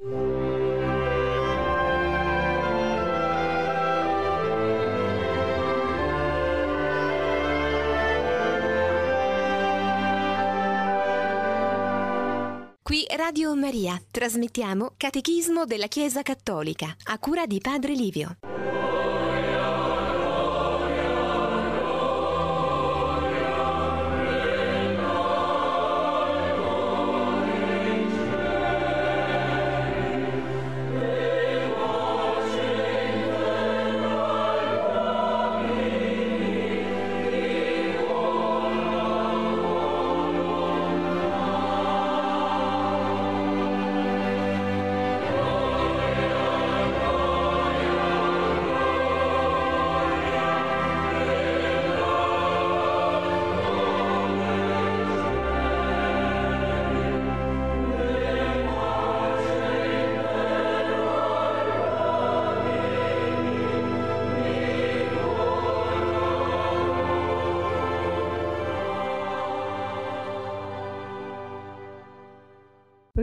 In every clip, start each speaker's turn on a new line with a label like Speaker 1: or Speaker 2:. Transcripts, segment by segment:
Speaker 1: Qui Radio Maria trasmettiamo Catechismo della Chiesa Cattolica a cura di Padre Livio.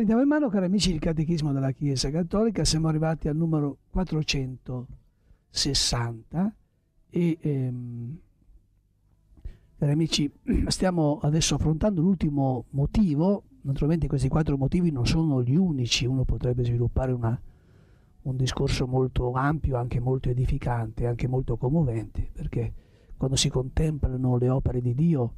Speaker 1: prendiamo in mano, cari amici, il Catechismo della Chiesa Cattolica. Siamo arrivati al numero 460 e, ehm, cari amici, stiamo adesso affrontando l'ultimo motivo. Naturalmente questi quattro motivi non sono gli unici, uno potrebbe sviluppare una, un discorso molto ampio, anche molto edificante, anche molto commovente, perché quando si contemplano le opere di Dio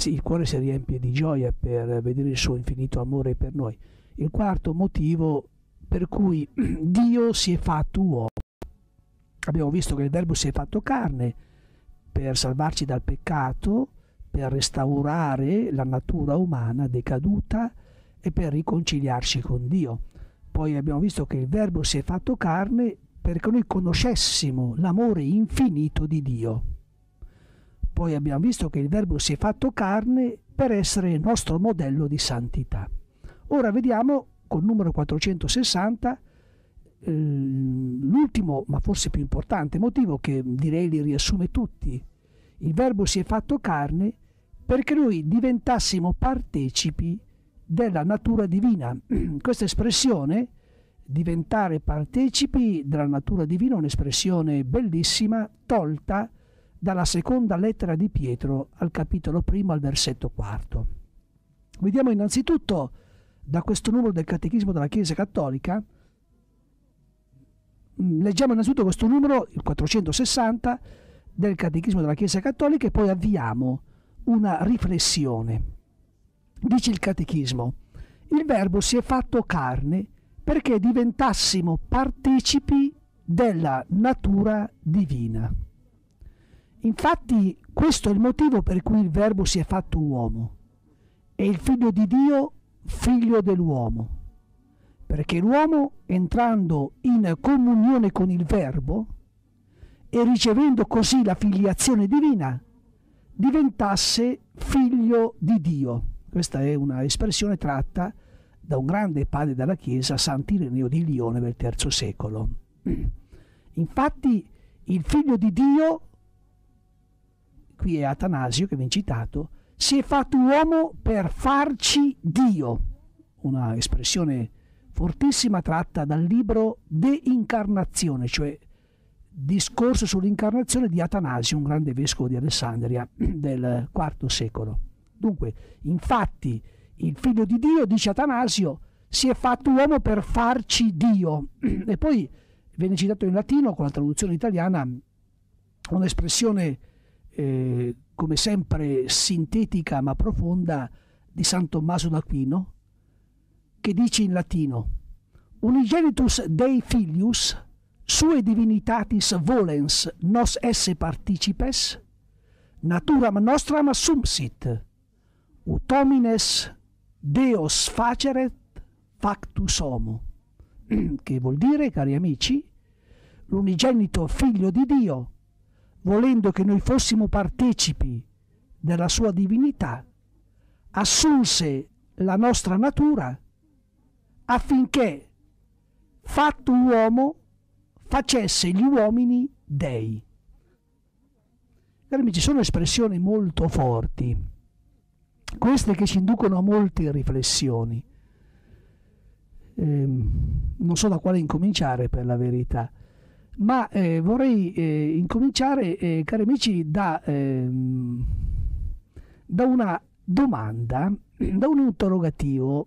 Speaker 1: sì, il cuore si riempie di gioia per vedere il suo infinito amore per noi. Il quarto motivo per cui Dio si è fatto uomo. Abbiamo visto che il Verbo si è fatto carne per salvarci dal peccato, per restaurare la natura umana decaduta e per riconciliarci con Dio. Poi abbiamo visto che il Verbo si è fatto carne perché noi conoscessimo l'amore infinito di Dio poi abbiamo visto che il Verbo si è fatto carne per essere il nostro modello di santità. Ora vediamo col numero 460 eh, l'ultimo, ma forse più importante motivo che direi li riassume tutti. Il Verbo si è fatto carne perché noi diventassimo partecipi della natura divina. Questa espressione, diventare partecipi della natura divina, è un'espressione bellissima, tolta dalla seconda lettera di Pietro al capitolo primo al versetto quarto. Vediamo innanzitutto da questo numero del Catechismo della Chiesa Cattolica, mm, leggiamo innanzitutto questo numero, il 460, del Catechismo della Chiesa Cattolica e poi avviamo una riflessione. Dice il Catechismo, il Verbo si è fatto carne perché diventassimo partecipi della natura divina. Infatti questo è il motivo per cui il Verbo si è fatto uomo e il figlio di Dio figlio dell'uomo, perché l'uomo entrando in comunione con il Verbo e ricevendo così la filiazione divina, diventasse figlio di Dio. Questa è una espressione tratta da un grande padre della Chiesa, Sant'Ireneo di Lione del III secolo. Infatti il figlio di Dio qui è Atanasio che viene citato, si è fatto uomo per farci Dio, una espressione fortissima tratta dal libro De Incarnazione, cioè discorso sull'incarnazione di Atanasio, un grande vescovo di Alessandria del IV secolo. Dunque, infatti, il figlio di Dio, dice Atanasio, si è fatto uomo per farci Dio. E poi viene citato in latino, con la traduzione italiana, un'espressione eh, come sempre sintetica ma profonda di San Tommaso d'Aquino, che dice in latino Unigenitus Dei Filius, sue divinitatis volens nos esse participes, naturam nostram sumsit, ut homines Deos faceret factus homo, che vuol dire, cari amici, l'unigenito figlio di Dio volendo che noi fossimo partecipi della sua divinità, assunse la nostra natura affinché, fatto uomo, facesse gli uomini dei. Cari amici, sono espressioni molto forti, queste che ci inducono a molte riflessioni. Eh, non so da quale incominciare per la verità ma eh, vorrei eh, incominciare, eh, cari amici, da, ehm, da, una domanda, da un interrogativo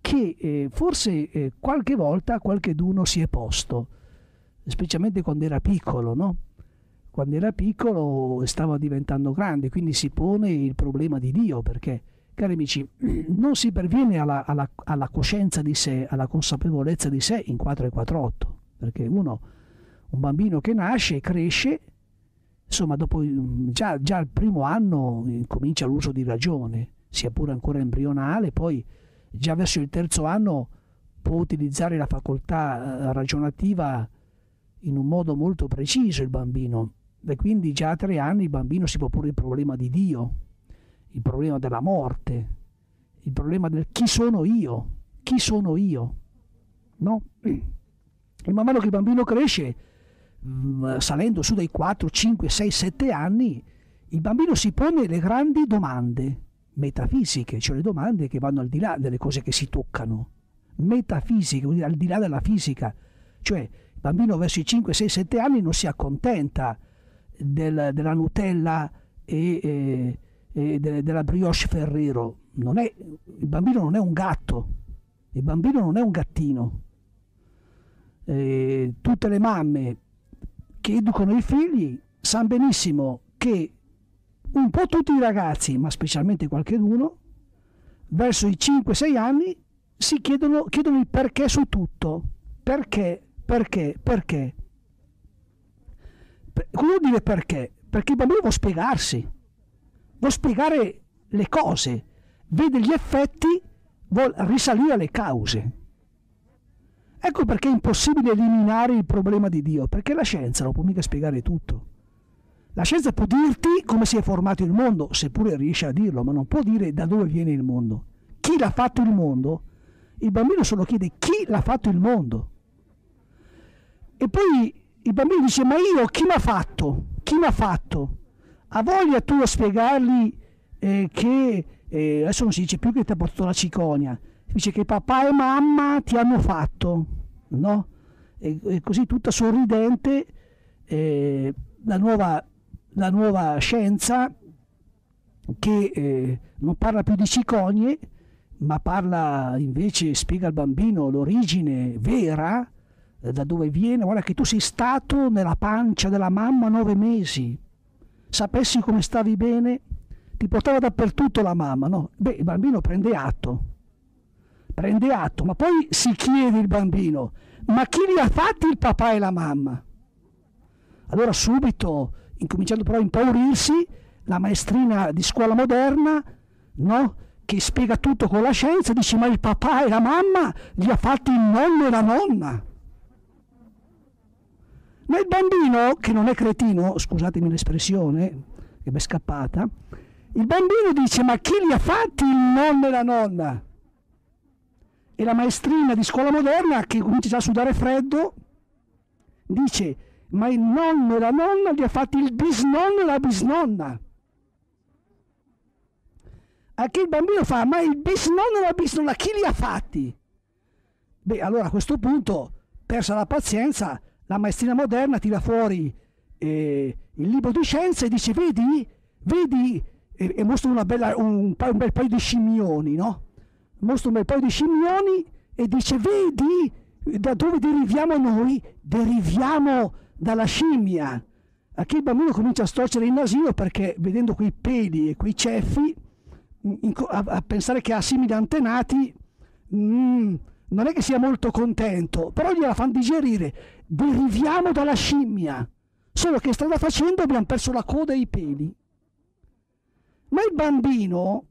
Speaker 1: che eh, forse eh, qualche volta qualche d'uno si è posto, specialmente quando era piccolo, no? Quando era piccolo stava diventando grande, quindi si pone il problema di Dio, perché, cari amici, non si perviene alla, alla, alla coscienza di sé, alla consapevolezza di sé in 4 e 4-8, perché uno un bambino che nasce e cresce, insomma, dopo, mm, già, già al primo anno eh, comincia l'uso di ragione, sia pure ancora embrionale, poi già verso il terzo anno può utilizzare la facoltà eh, ragionativa in un modo molto preciso il bambino e quindi già a tre anni il bambino si può porre il problema di Dio, il problema della morte, il problema del chi sono io, chi sono io, no? E man mano che il bambino cresce Mm, eh, salendo su dai 4, 5, 6, 7 anni, il bambino si pone le grandi domande metafisiche, cioè le domande che vanno al di là delle cose che si toccano, metafisiche, vuol dire al di là della fisica, cioè il bambino verso i 5, 6, 7 anni non si accontenta del, della Nutella e, e, e de, della brioche Ferrero, non è, il bambino non è un gatto, il bambino non è un gattino. E eh, tutte le mamme che educano i figli sanno benissimo che un po' tutti i ragazzi, ma specialmente qualcheduno, verso i 5-6 anni si chiedono, chiedono il perché su tutto. Perché? Perché? Perché? come dire perché? Perché il bambino vuole spiegarsi, vuole spiegare le cose, vede gli effetti, vuole risalire alle cause. Ecco perché è impossibile eliminare il problema di Dio, perché la scienza non può mica spiegare tutto. La scienza può dirti come si è formato il mondo, seppure riesce a dirlo, ma non può dire da dove viene il mondo. Chi l'ha fatto il mondo? Il bambino solo chiede chi l'ha fatto il mondo. E poi il bambino dice, ma io chi mi ha fatto? Chi mi ha fatto? Ha voglia tu a spiegargli eh, che, eh, adesso non si dice più che ti ha portato la cicogna, dice che papà e mamma ti hanno fatto, no? E, e così tutta sorridente eh, la, nuova, la, nuova, scienza che eh, non parla più di cicogne, ma parla invece, spiega al bambino l'origine vera, eh, da dove viene, guarda che tu sei stato nella pancia della mamma nove mesi, sapessi come stavi bene, ti portava dappertutto la mamma, no? Beh, il bambino prende atto prende atto, ma poi si chiede il bambino, ma chi li ha fatti il papà e la mamma? Allora subito, incominciando però a impaurirsi, la maestrina di scuola moderna, no? che spiega tutto con la scienza, dice ma il papà e la mamma li ha fatti il nonno e la nonna. Ma il bambino, che non è cretino, scusatemi l'espressione, che mi è scappata, il bambino dice ma chi li ha fatti il nonno e la nonna? e la maestrina di scuola moderna che comincia già a sudare freddo dice ma il nonno e la nonna gli ha fatti il bisnonno e la bisnonna a che il bambino fa ma il bisnonno e la bisnonna chi li ha fatti? beh allora a questo punto persa la pazienza la maestrina moderna tira fuori eh, il libro di scienza e dice vedi vedi e, e mostra bella, un, un bel paio di scimmioni no? mostra un bel paio di scimmioni e dice vedi da dove deriviamo noi? Deriviamo dalla scimmia. A che il bambino comincia a storcere il nasino perché vedendo quei peli e quei ceffi, a, a pensare che ha simili antenati, mm, non è che sia molto contento, però gliela fanno digerire. Deriviamo dalla scimmia, solo che strada facendo abbiamo perso la coda e i peli. Ma il bambino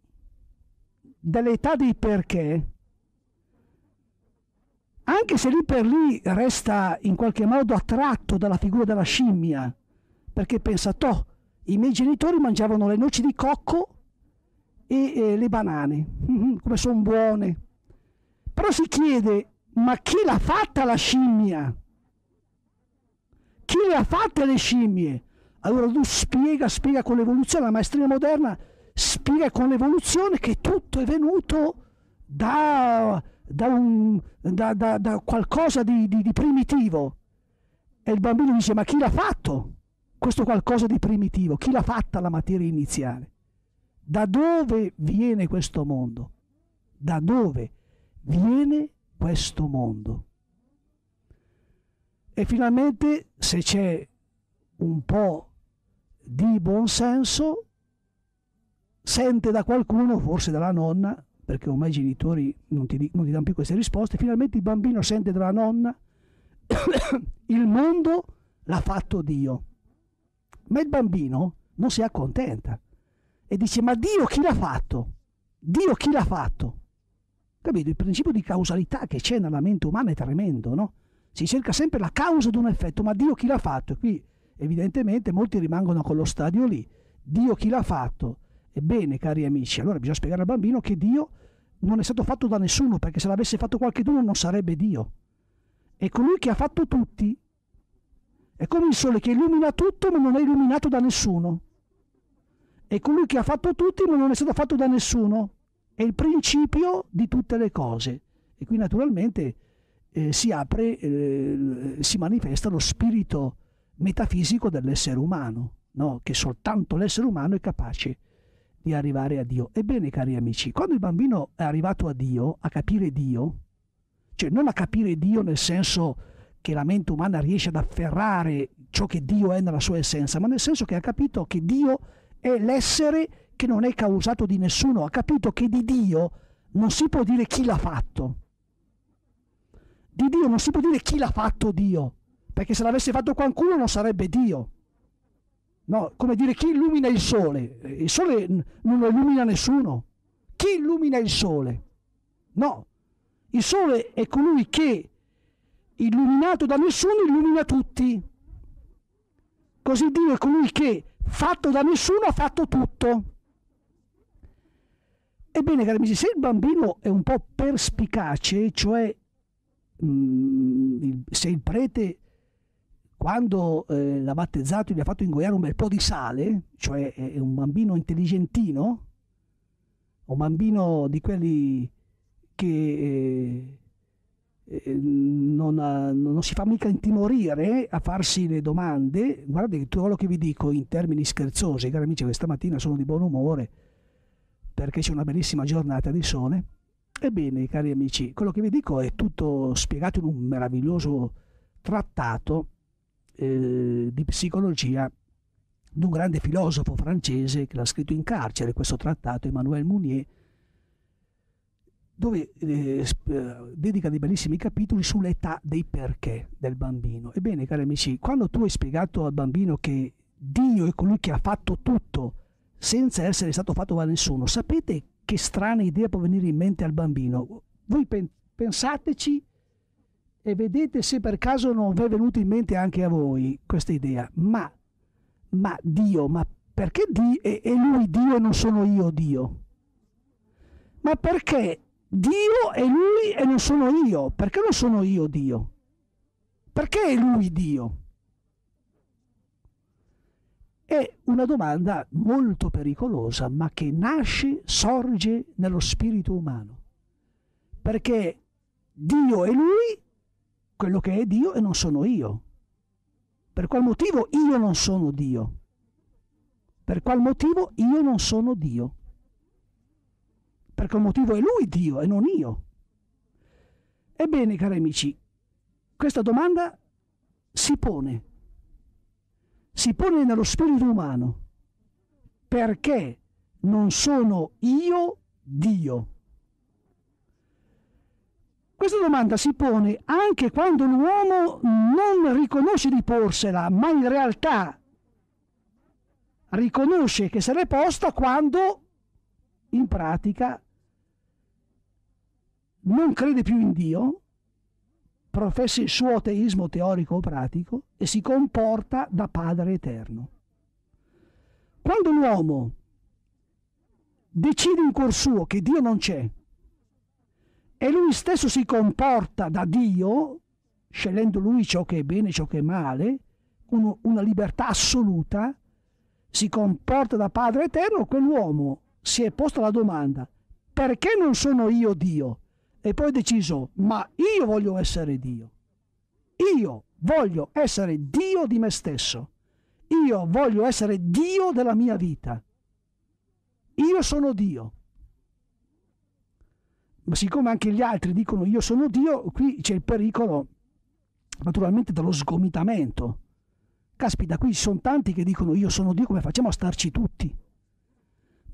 Speaker 1: dall'età dei perché, anche se lì per lì resta in qualche modo attratto dalla figura della scimmia, perché pensa, toh, i miei genitori mangiavano le noci di cocco e eh, le banane, come sono buone. Però si chiede, ma chi l'ha fatta la scimmia? Chi le ha fatte le scimmie? Allora tu spiega, spiega con l'evoluzione, la maestria moderna spiega con l'evoluzione che tutto è venuto da, da, un, da, da qualcosa di, di, di primitivo. E il bambino dice, ma chi l'ha fatto? Questo qualcosa di primitivo, chi l'ha fatta la materia iniziale? Da dove viene questo mondo? Da dove viene questo mondo? E finalmente, se c'è un po' di buonsenso, sente da qualcuno, forse dalla nonna, perché ormai i genitori non ti, non ti danno più queste risposte, finalmente il bambino sente dalla nonna, il mondo l'ha fatto Dio. Ma il bambino non si accontenta e dice, ma Dio chi l'ha fatto? Dio chi l'ha fatto? Capito? Il principio di causalità che c'è nella mente umana è tremendo, no? Si cerca sempre la causa di un effetto, ma Dio chi l'ha fatto? E qui evidentemente molti rimangono con lo stadio lì. Dio chi l'ha fatto? Ebbene, cari amici, allora bisogna spiegare al bambino che Dio non è stato fatto da nessuno, perché se l'avesse fatto qualcuno non sarebbe Dio. È colui che ha fatto tutti. È come il sole che illumina tutto ma non è illuminato da nessuno. È colui che ha fatto tutti ma non è stato fatto da nessuno. È il principio di tutte le cose. E qui naturalmente eh, si apre, eh, si manifesta lo spirito metafisico dell'essere umano, no? che soltanto l'essere umano è capace di di arrivare a Dio. Ebbene, cari amici, quando il bambino è arrivato a Dio, a capire Dio, cioè non a capire Dio nel senso che la mente umana riesce ad afferrare ciò che Dio è nella sua essenza, ma nel senso che ha capito che Dio è l'essere che non è causato di nessuno, ha capito che di Dio non si può dire chi l'ha fatto. Di Dio non si può dire chi l'ha fatto Dio, perché se l'avesse fatto qualcuno non sarebbe Dio. No, come dire, chi illumina il sole? Il sole non lo illumina nessuno. Chi illumina il sole? No, il sole è colui che, illuminato da nessuno, illumina tutti. Così Dio è colui che, fatto da nessuno, ha fatto tutto. Ebbene, cari amici, se il bambino è un po' perspicace, cioè mh, mm, se il prete quando eh, l'ha battezzato e gli ha fatto ingoiare un bel po' di sale, cioè è eh, eh, un bambino intelligentino, un bambino di quelli che eh, eh, non, ha, non, si fa mica intimorire a farsi le domande, guardate tutto quello che vi dico in termini scherzosi, cari amici, questa mattina sono di buon umore perché c'è una bellissima giornata di sole. Ebbene, cari amici, quello che vi dico è tutto spiegato in un meraviglioso trattato eh, di psicologia di un grande filosofo francese che l'ha scritto in carcere, questo trattato, Emmanuel Mounier, dove eh, eh, dedica dei bellissimi capitoli sull'età dei perché del bambino. Ebbene, cari amici, quando tu hai spiegato al bambino che Dio è colui che ha fatto tutto senza essere stato fatto da nessuno, sapete che strana idea può venire in mente al bambino? Voi pensateci e vedete se per caso non vi è venuta in mente anche a voi questa idea. Ma, ma Dio, ma perché Dio è, è lui Dio e non sono io Dio? Ma perché Dio è lui e non sono io? Perché non sono io Dio? Perché è lui Dio? È una domanda molto pericolosa, ma che nasce, sorge nello spirito umano. Perché Dio è lui quello che è Dio e non sono io. Per qual motivo io non sono Dio? Per qual motivo io non sono Dio? Per qual motivo è Lui Dio e non io? Ebbene, cari amici, questa domanda si pone. Si pone nello spirito umano. Perché non sono io Dio? Questa domanda si pone anche quando l'uomo non riconosce di porsela, ma in realtà riconosce che se l'è posta quando in pratica non crede più in Dio, professa il suo ateismo teorico o pratico e si comporta da Padre eterno. Quando l'uomo decide in cuor suo che Dio non c'è, e lui stesso si comporta da Dio, scegliendo lui ciò che è bene, e ciò che è male, uno, una libertà assoluta, si comporta da Padre Eterno, quell'uomo si è posto la domanda, perché non sono io Dio? E poi ha deciso, ma io voglio essere Dio. Io voglio essere Dio di me stesso. Io voglio essere Dio della mia vita. Io sono Dio ma siccome anche gli altri dicono io sono Dio, qui c'è il pericolo naturalmente dello sgomitamento. Caspita, qui sono tanti che dicono io sono Dio, come facciamo a starci tutti?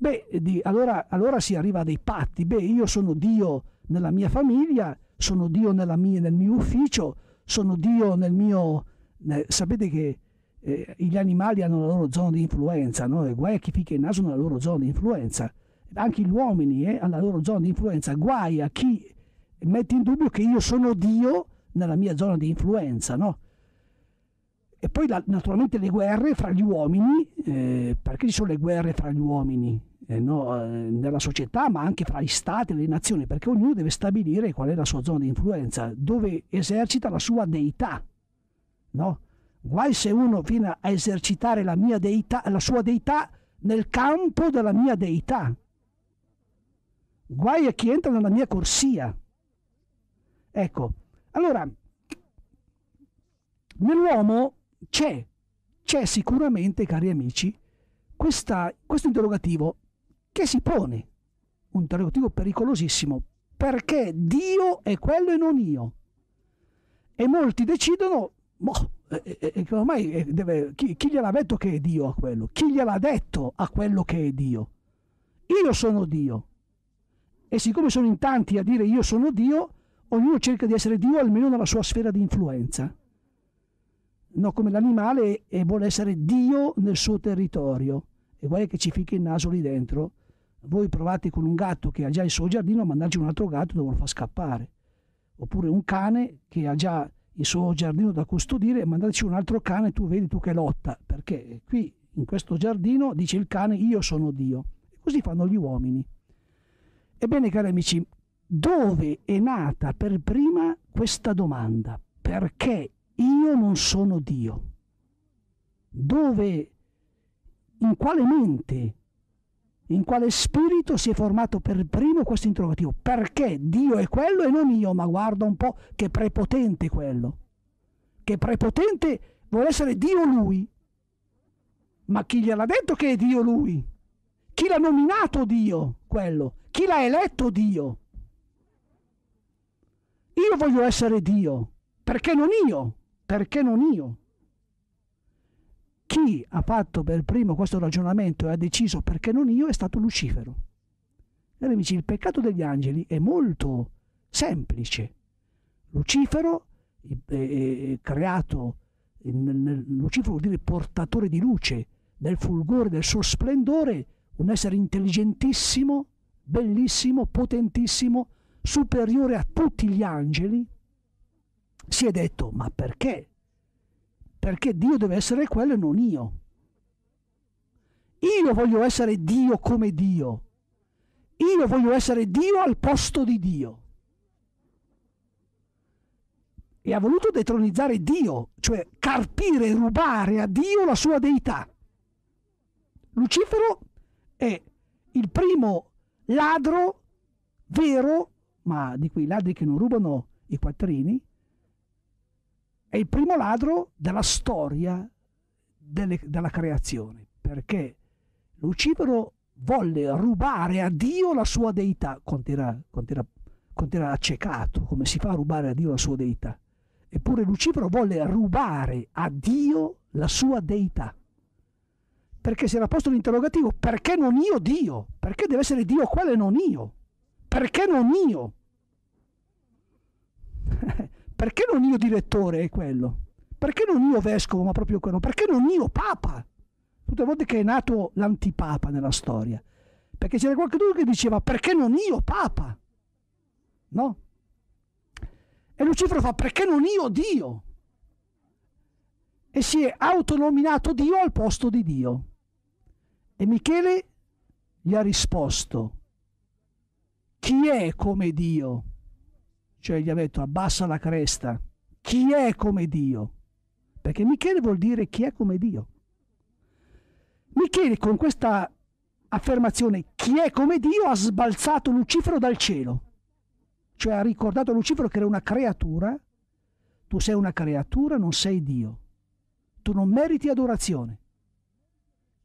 Speaker 1: Beh, di, allora, allora, si arriva a dei patti, beh io sono Dio nella mia famiglia, sono Dio mia, nel mio ufficio, sono Dio nel mio... Eh, sapete che eh, gli animali hanno la loro zona di influenza, no? E guai a chi fica il naso nella loro zona di influenza anche gli uomini eh, alla loro zona di influenza, guai a chi mette in dubbio che io sono Dio nella mia zona di influenza, no? E poi naturalmente le guerre fra gli uomini, eh, perché ci sono le guerre fra gli uomini eh, no? Eh, nella società, ma anche fra gli stati e le nazioni, perché ognuno deve stabilire qual è la sua zona di influenza, dove esercita la sua deità, no? Guai se uno viene a esercitare la, deità, la sua deità nel campo della mia deità, Guai a chi entra nella mia corsia. Ecco, allora, nell'uomo c'è, c'è sicuramente, cari amici, questa, questo interrogativo che si pone, un interrogativo pericolosissimo, perché Dio è quello e non io. E molti decidono, boh, e, eh, che eh, eh, ormai deve, chi, chi, gliel'ha detto che è Dio a quello? Chi gliel'ha detto a quello che è Dio? Io sono Dio. E siccome sono in tanti a dire io sono Dio, ognuno cerca di essere Dio almeno nella sua sfera di influenza. No, come l'animale e vuole essere Dio nel suo territorio. E guarda che ci fichi il naso lì dentro. Voi provate con un gatto che ha già il suo giardino a mandarci un altro gatto dove lo fa scappare. Oppure un cane che ha già il suo giardino da custodire e mandarci un altro cane, tu vedi tu che lotta. Perché qui, in questo giardino, dice il cane, io sono Dio. E così fanno gli uomini. Ebbene, cari amici, dove è nata per prima questa domanda? Perché io non sono Dio? Dove, in quale mente, in quale spirito si è formato per primo questo interrogativo? Perché Dio è quello e non io? Ma guarda un po' che prepotente quello. Che prepotente vuole essere Dio lui. Ma chi gliel'ha detto che è Dio lui? Chi l'ha nominato Dio? quello. Chi l'ha eletto Dio? Io voglio essere Dio. Perché non io? Perché non io? Chi ha fatto per primo questo ragionamento e ha deciso perché non io è stato Lucifero. Cari amici, il peccato degli angeli è molto semplice. Lucifero, è, eh, eh, eh, creato, Lucifero vuol dire portatore di luce, nel fulgore del suo splendore, un essere intelligentissimo, bellissimo, potentissimo, superiore a tutti gli angeli, si è detto, ma perché? Perché Dio deve essere quello e non io. Io voglio essere Dio come Dio. Io voglio essere Dio al posto di Dio. E ha voluto detronizzare Dio, cioè carpire, rubare a Dio la sua deità. Lucifero è il primo ladro vero, ma di quei ladri che non rubano i quattrini, è il primo ladro della storia delle, della creazione, perché Lucifero volle rubare a Dio la sua deità, quando era, quando, era, quando era accecato, come si fa a rubare a Dio la sua deità. Eppure Lucifero volle rubare a Dio la sua deità perché si era posto l'interrogativo perché non io Dio? Perché deve essere Dio quale non io? Perché non io? perché non io direttore è quello? Perché non io vescovo ma proprio quello? Perché non io papa? Tutte le volte che è nato l'antipapa nella storia. Perché c'era qualcuno che diceva perché non io papa? No? E Lucifero fa perché non io Dio? E si è autonominato Dio al posto di Dio. E Michele gli ha risposto, chi è come Dio? Cioè gli ha detto abbassa la cresta, chi è come Dio? Perché Michele vuol dire chi è come Dio. Michele con questa affermazione chi è come Dio ha sbalzato Lucifero dal cielo, cioè ha ricordato a Lucifero che era una creatura, tu sei una creatura, non sei Dio, tu non meriti adorazione.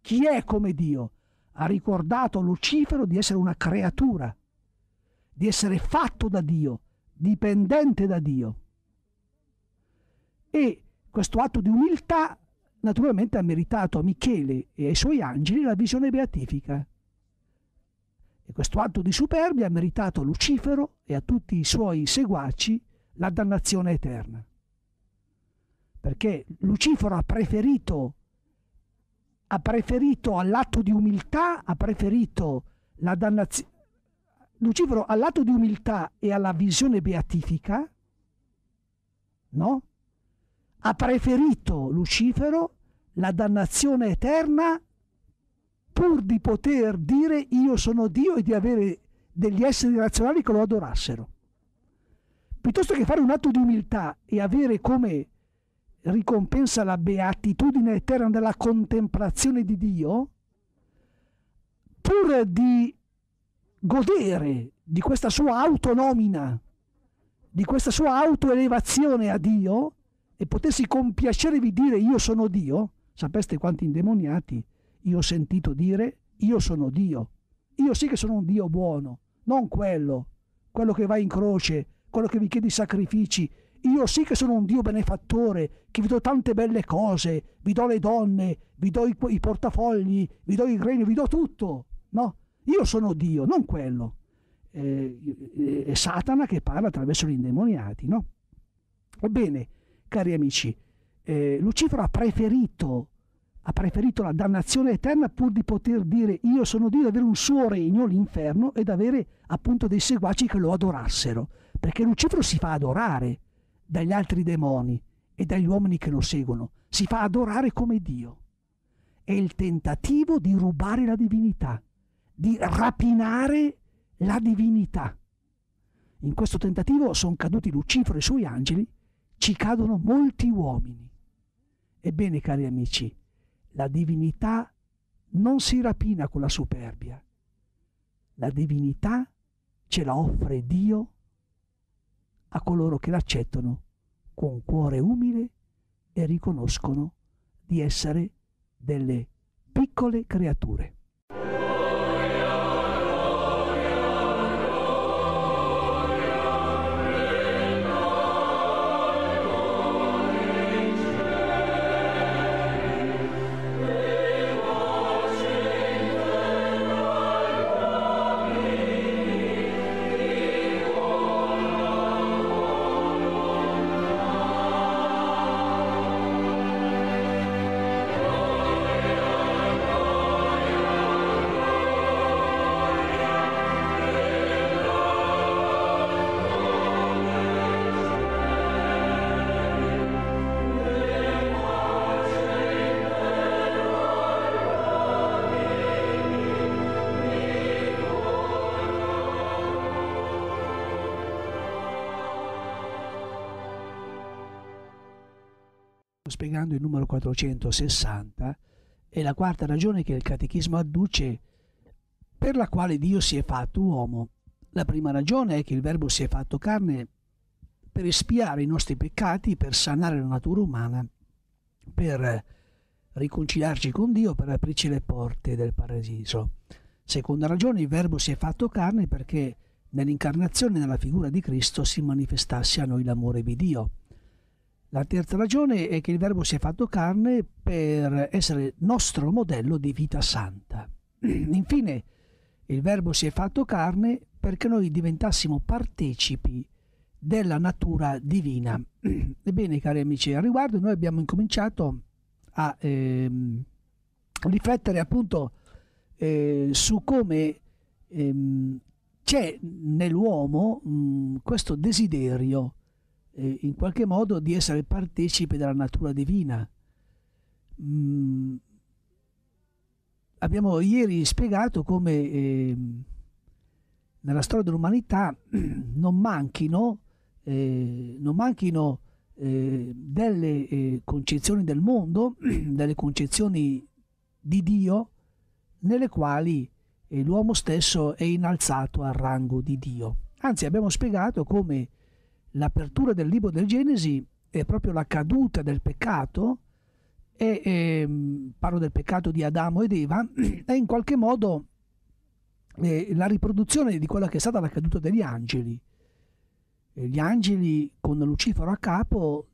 Speaker 1: Chi è come Dio? Ha ricordato a Lucifero di essere una creatura, di essere fatto da Dio, dipendente da Dio. E questo atto di umiltà naturalmente ha meritato a Michele e ai suoi angeli la visione beatifica. E questo atto di superbia ha meritato a Lucifero e a tutti i suoi seguaci la dannazione eterna. Perché Lucifero ha preferito ha preferito all'atto di umiltà, ha preferito la dannazione. Lucifero all'atto di umiltà e alla visione beatifica, no? Ha preferito Lucifero la dannazione eterna pur di poter dire io sono Dio e di avere degli esseri razionali che lo adorassero. Piuttosto che fare un atto di umiltà e avere come ricompensa la beatitudine eterna della contemplazione di Dio, pur di godere di questa sua autonomina, di questa sua autoelevazione a Dio e potersi con piacere vi dire io sono Dio, sapeste quanti indemoniati io ho sentito dire io sono Dio, io sì che sono un Dio buono, non quello, quello che va in croce, quello che vi chiede i sacrifici, io sì che sono un Dio benefattore, che vi do tante belle cose, vi do le donne, vi do i, i portafogli, vi do il regno, vi do tutto. No, io sono Dio, non quello. Eh, eh è Satana che parla attraverso gli indemoniati, no? Ebbene, cari amici, eh, Lucifero ha preferito, ha preferito la dannazione eterna pur di poter dire io sono Dio, di avere un suo regno, l'inferno, ed avere appunto dei seguaci che lo adorassero, perché Lucifero si fa adorare dagli altri demoni e dagli uomini che lo seguono, si fa adorare come Dio. È il tentativo di rubare la divinità, di rapinare la divinità. In questo tentativo sono caduti Lucifero e i suoi angeli, ci cadono molti uomini. Ebbene, cari amici, la divinità non si rapina con la superbia. La divinità ce la offre Dio a coloro che l'accettano con cuore umile e riconoscono di essere delle piccole creature. Sto spiegando il numero 460 e la quarta ragione che il catechismo adduce per la quale Dio si è fatto uomo. La prima ragione è che il verbo si è fatto carne per espiare i nostri peccati, per sanare la natura umana, per riconciliarci con Dio, per aprirci le porte del paradiso. Seconda ragione, il verbo si è fatto carne perché nell'incarnazione nella figura di Cristo si manifestasse a noi l'amore di Dio. La terza ragione è che il Verbo si è fatto carne per essere nostro modello di vita santa. Infine, il Verbo si è fatto carne perché noi diventassimo partecipi della natura divina. Ebbene, cari amici, a riguardo noi abbiamo incominciato a ehm, riflettere appunto eh, su come ehm, c'è nell'uomo mh, mm, questo desiderio eh, in qualche modo di essere partecipe della natura divina. Mm. Abbiamo ieri spiegato come eh, nella storia dell'umanità non manchino, eh, non manchino eh, delle eh, concezioni del mondo, delle concezioni di Dio, nelle quali eh, l'uomo stesso è innalzato al rango di Dio. Anzi, abbiamo spiegato come l'apertura del libro del Genesi è proprio la caduta del peccato, e, e, ehm, parlo del peccato di Adamo ed Eva, è in qualche modo eh, la riproduzione di quella che è stata la caduta degli angeli. E eh, gli angeli con Lucifero a capo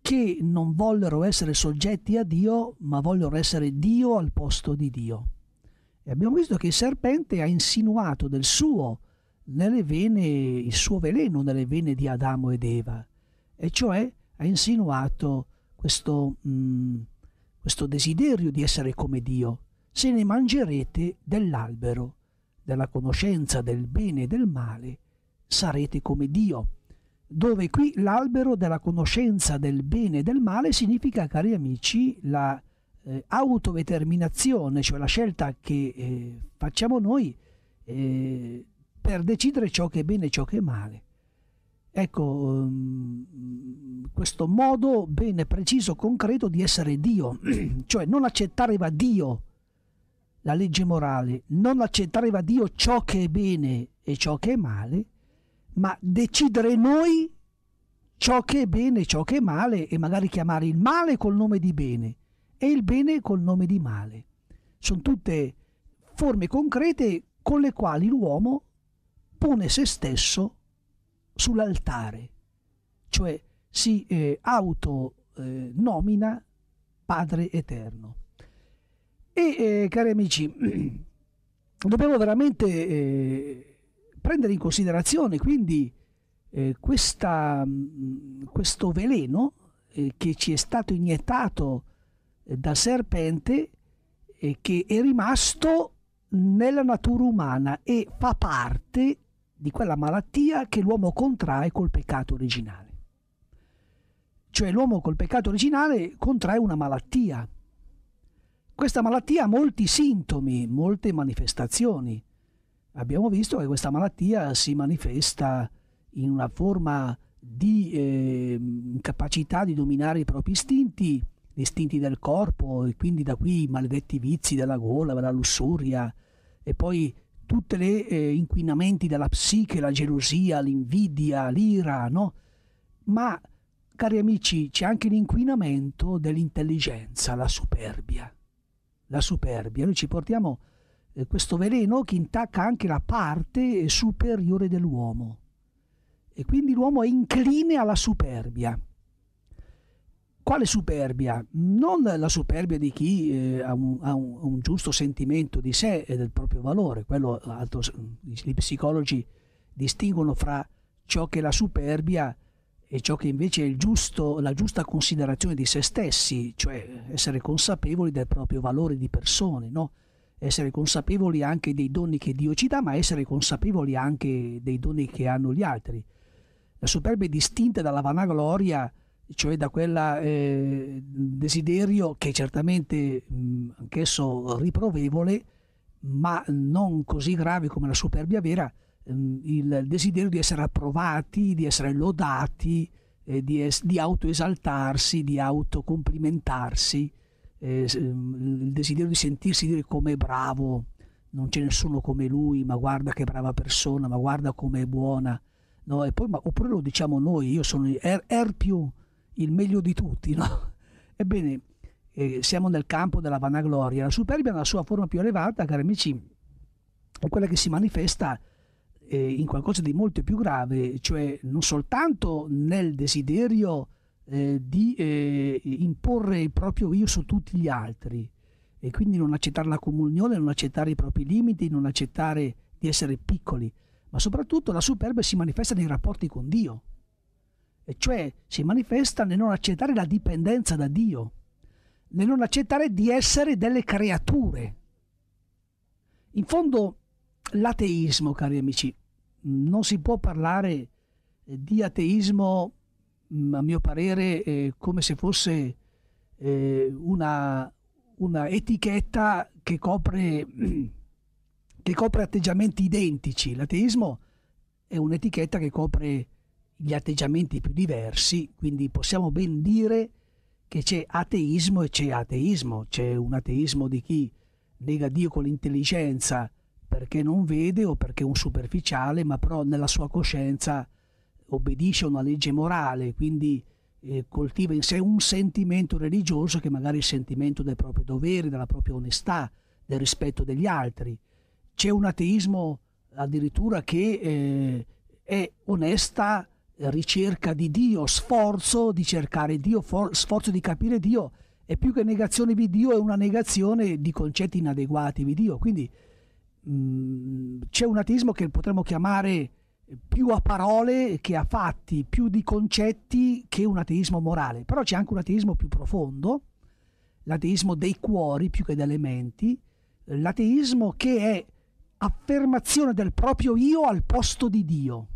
Speaker 1: che non vollero essere soggetti a Dio, ma vollero essere Dio al posto di Dio. E abbiamo visto che il serpente ha insinuato del suo nelle vene, il suo veleno nelle vene di Adamo ed Eva, e cioè ha insinuato questo, mh, mm, questo desiderio di essere come Dio. Se ne mangerete dell'albero, della conoscenza del bene e del male, sarete come Dio. Dove qui l'albero della conoscenza del bene e del male significa, cari amici, la eh, autodeterminazione, cioè la scelta che eh, facciamo noi eh, per decidere ciò che è bene e ciò che è male. Ecco, ehm, questo modo bene, preciso, concreto di essere Dio, cioè non accettare va Dio la legge morale, non accettare va Dio ciò che è bene e ciò che è male, ma decidere noi ciò che è bene e ciò che è male e magari chiamare il male col nome di bene e il bene col nome di male. Sono tutte forme concrete con le quali l'uomo pone se stesso sull'altare, cioè si eh, autonomina eh, Padre Eterno. E eh, cari amici, dobbiamo veramente eh, prendere in considerazione quindi eh, questa, mh, mm, questo veleno eh, che ci è stato iniettato dal serpente e che è rimasto nella natura umana e fa parte di quella malattia che l'uomo contrae col peccato originale. Cioè l'uomo col peccato originale contrae una malattia. Questa malattia ha molti sintomi, molte manifestazioni. Abbiamo visto che questa malattia si manifesta in una forma di eh, incapacità di dominare i propri istinti, gli istinti del corpo e quindi da qui i maledetti vizi della gola, della lussuria e poi tutti gli eh, inquinamenti della psiche, la gelosia, l'invidia, l'ira, no? Ma, cari amici, c'è anche l'inquinamento dell'intelligenza, la superbia. La superbia. Noi ci portiamo eh, questo veleno che intacca anche la parte eh, superiore dell'uomo. E quindi l'uomo è incline alla superbia. Quale superbia? Non la superbia di chi eh, ha, un, ha un, un, giusto sentimento di sé e del proprio valore, quello altro, gli psicologi distinguono fra ciò che è la superbia e ciò che invece è giusto, la giusta considerazione di se stessi, cioè essere consapevoli del proprio valore di persone, no? essere consapevoli anche dei doni che Dio ci dà, ma essere consapevoli anche dei doni che hanno gli altri. La superbia è distinta dalla vanagloria cioè da quel eh, desiderio che certamente mh, anch'esso riprovevole, ma non così grave come la superbia vera, mh, ehm, il desiderio di essere approvati, di essere lodati, eh, di, es- di, autoesaltarsi, di autocomplimentarsi, eh, ehm, il desiderio di sentirsi dire com'è bravo, non c'è nessuno come lui, ma guarda che brava persona, ma guarda come è buona. No? Poi, ma, oppure lo diciamo noi, io sono er, Er il meglio di tutti. No? Ebbene, eh, siamo nel campo della vanagloria. La superbia nella sua forma più elevata, cari amici, è quella che si manifesta eh, in qualcosa di molto più grave, cioè non soltanto nel desiderio eh, di eh, imporre il proprio io su tutti gli altri, e quindi non accettare la comunione, non accettare i propri limiti, non accettare di essere piccoli, ma soprattutto la superbia si manifesta nei rapporti con Dio e cioè si manifesta nel non accettare la dipendenza da Dio, nel non accettare di essere delle creature. In fondo l'ateismo, cari amici, non si può parlare eh, di ateismo, mm, a mio parere, eh, come se fosse eh, una, una, etichetta che copre, che copre atteggiamenti identici. L'ateismo è un'etichetta che copre gli atteggiamenti più diversi, quindi possiamo ben dire che c'è ateismo e c'è ateismo, c'è un ateismo di chi nega Dio con l'intelligenza perché non vede o perché è un superficiale, ma però nella sua coscienza obbedisce a una legge morale, quindi eh, coltiva in sé un sentimento religioso che magari è il sentimento del proprio dovere, della propria onestà, del rispetto degli altri. C'è un ateismo addirittura che eh, è onesta ricerca di Dio, sforzo di cercare Dio, for- sforzo di capire Dio, è più che negazione di Dio, è una negazione di concetti inadeguati di Dio. Quindi mh, mm, c'è un ateismo che potremmo chiamare più a parole che a fatti, più di concetti che un ateismo morale. Però c'è anche un ateismo più profondo, l'ateismo dei cuori più che delle menti, l'ateismo che è affermazione del proprio io al posto di Dio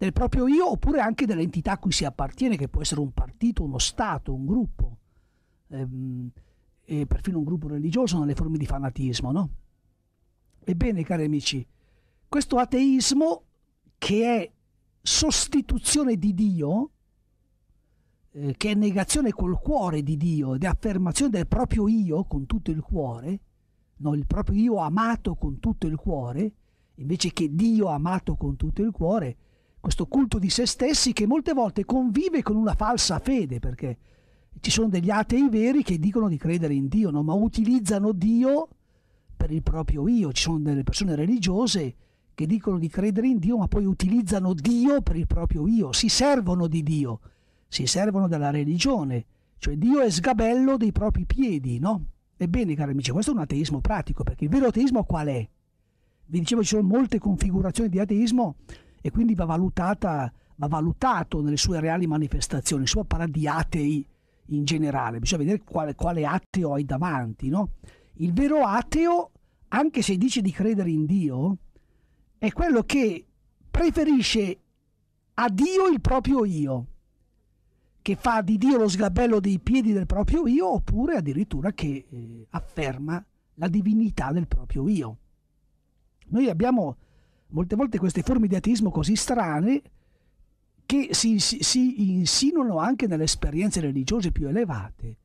Speaker 1: del proprio io oppure anche dell'entità a cui si appartiene, che può essere un partito, uno Stato, un gruppo, ehm, e perfino un gruppo religioso nelle forme di fanatismo. No? Ebbene, cari amici, questo ateismo che è sostituzione di Dio, eh, che è negazione col cuore di Dio ed è affermazione del proprio io con tutto il cuore, no, il proprio io amato con tutto il cuore, invece che Dio amato con tutto il cuore, questo culto di se stessi che molte volte convive con una falsa fede, perché ci sono degli atei veri che dicono di credere in Dio, no? ma utilizzano Dio per il proprio io. Ci sono delle persone religiose che dicono di credere in Dio, ma poi utilizzano Dio per il proprio io, si servono di Dio, si servono della religione, cioè Dio è sgabello dei propri piedi, no? Ebbene, cari amici, questo è un ateismo pratico, perché il vero ateismo qual è? Vi dicevo, ci sono molte configurazioni di ateismo e quindi va, valutata, va valutato nelle sue reali manifestazioni, si può parlare di atei in generale, bisogna vedere quale, quale ateo hai davanti. No? Il vero ateo, anche se dice di credere in Dio, è quello che preferisce a Dio il proprio io, che fa di Dio lo sgabello dei piedi del proprio io, oppure addirittura che eh, afferma la divinità del proprio io. Noi abbiamo molte volte queste forme di ateismo così strane che si, si, si insinuano anche nelle esperienze religiose più elevate,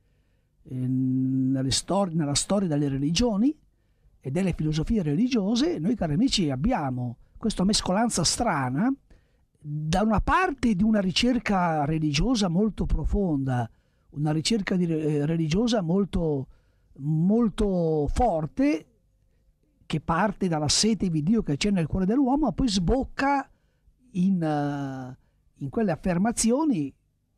Speaker 1: ehm, stor- nella storia delle religioni e delle filosofie religiose, noi cari amici abbiamo questa mescolanza strana da una parte di una ricerca religiosa molto profonda, una ricerca di, eh, religiosa molto, molto forte, che parte dalla sete di Dio che c'è nel cuore dell'uomo, poi sbocca in, uh, in quelle affermazioni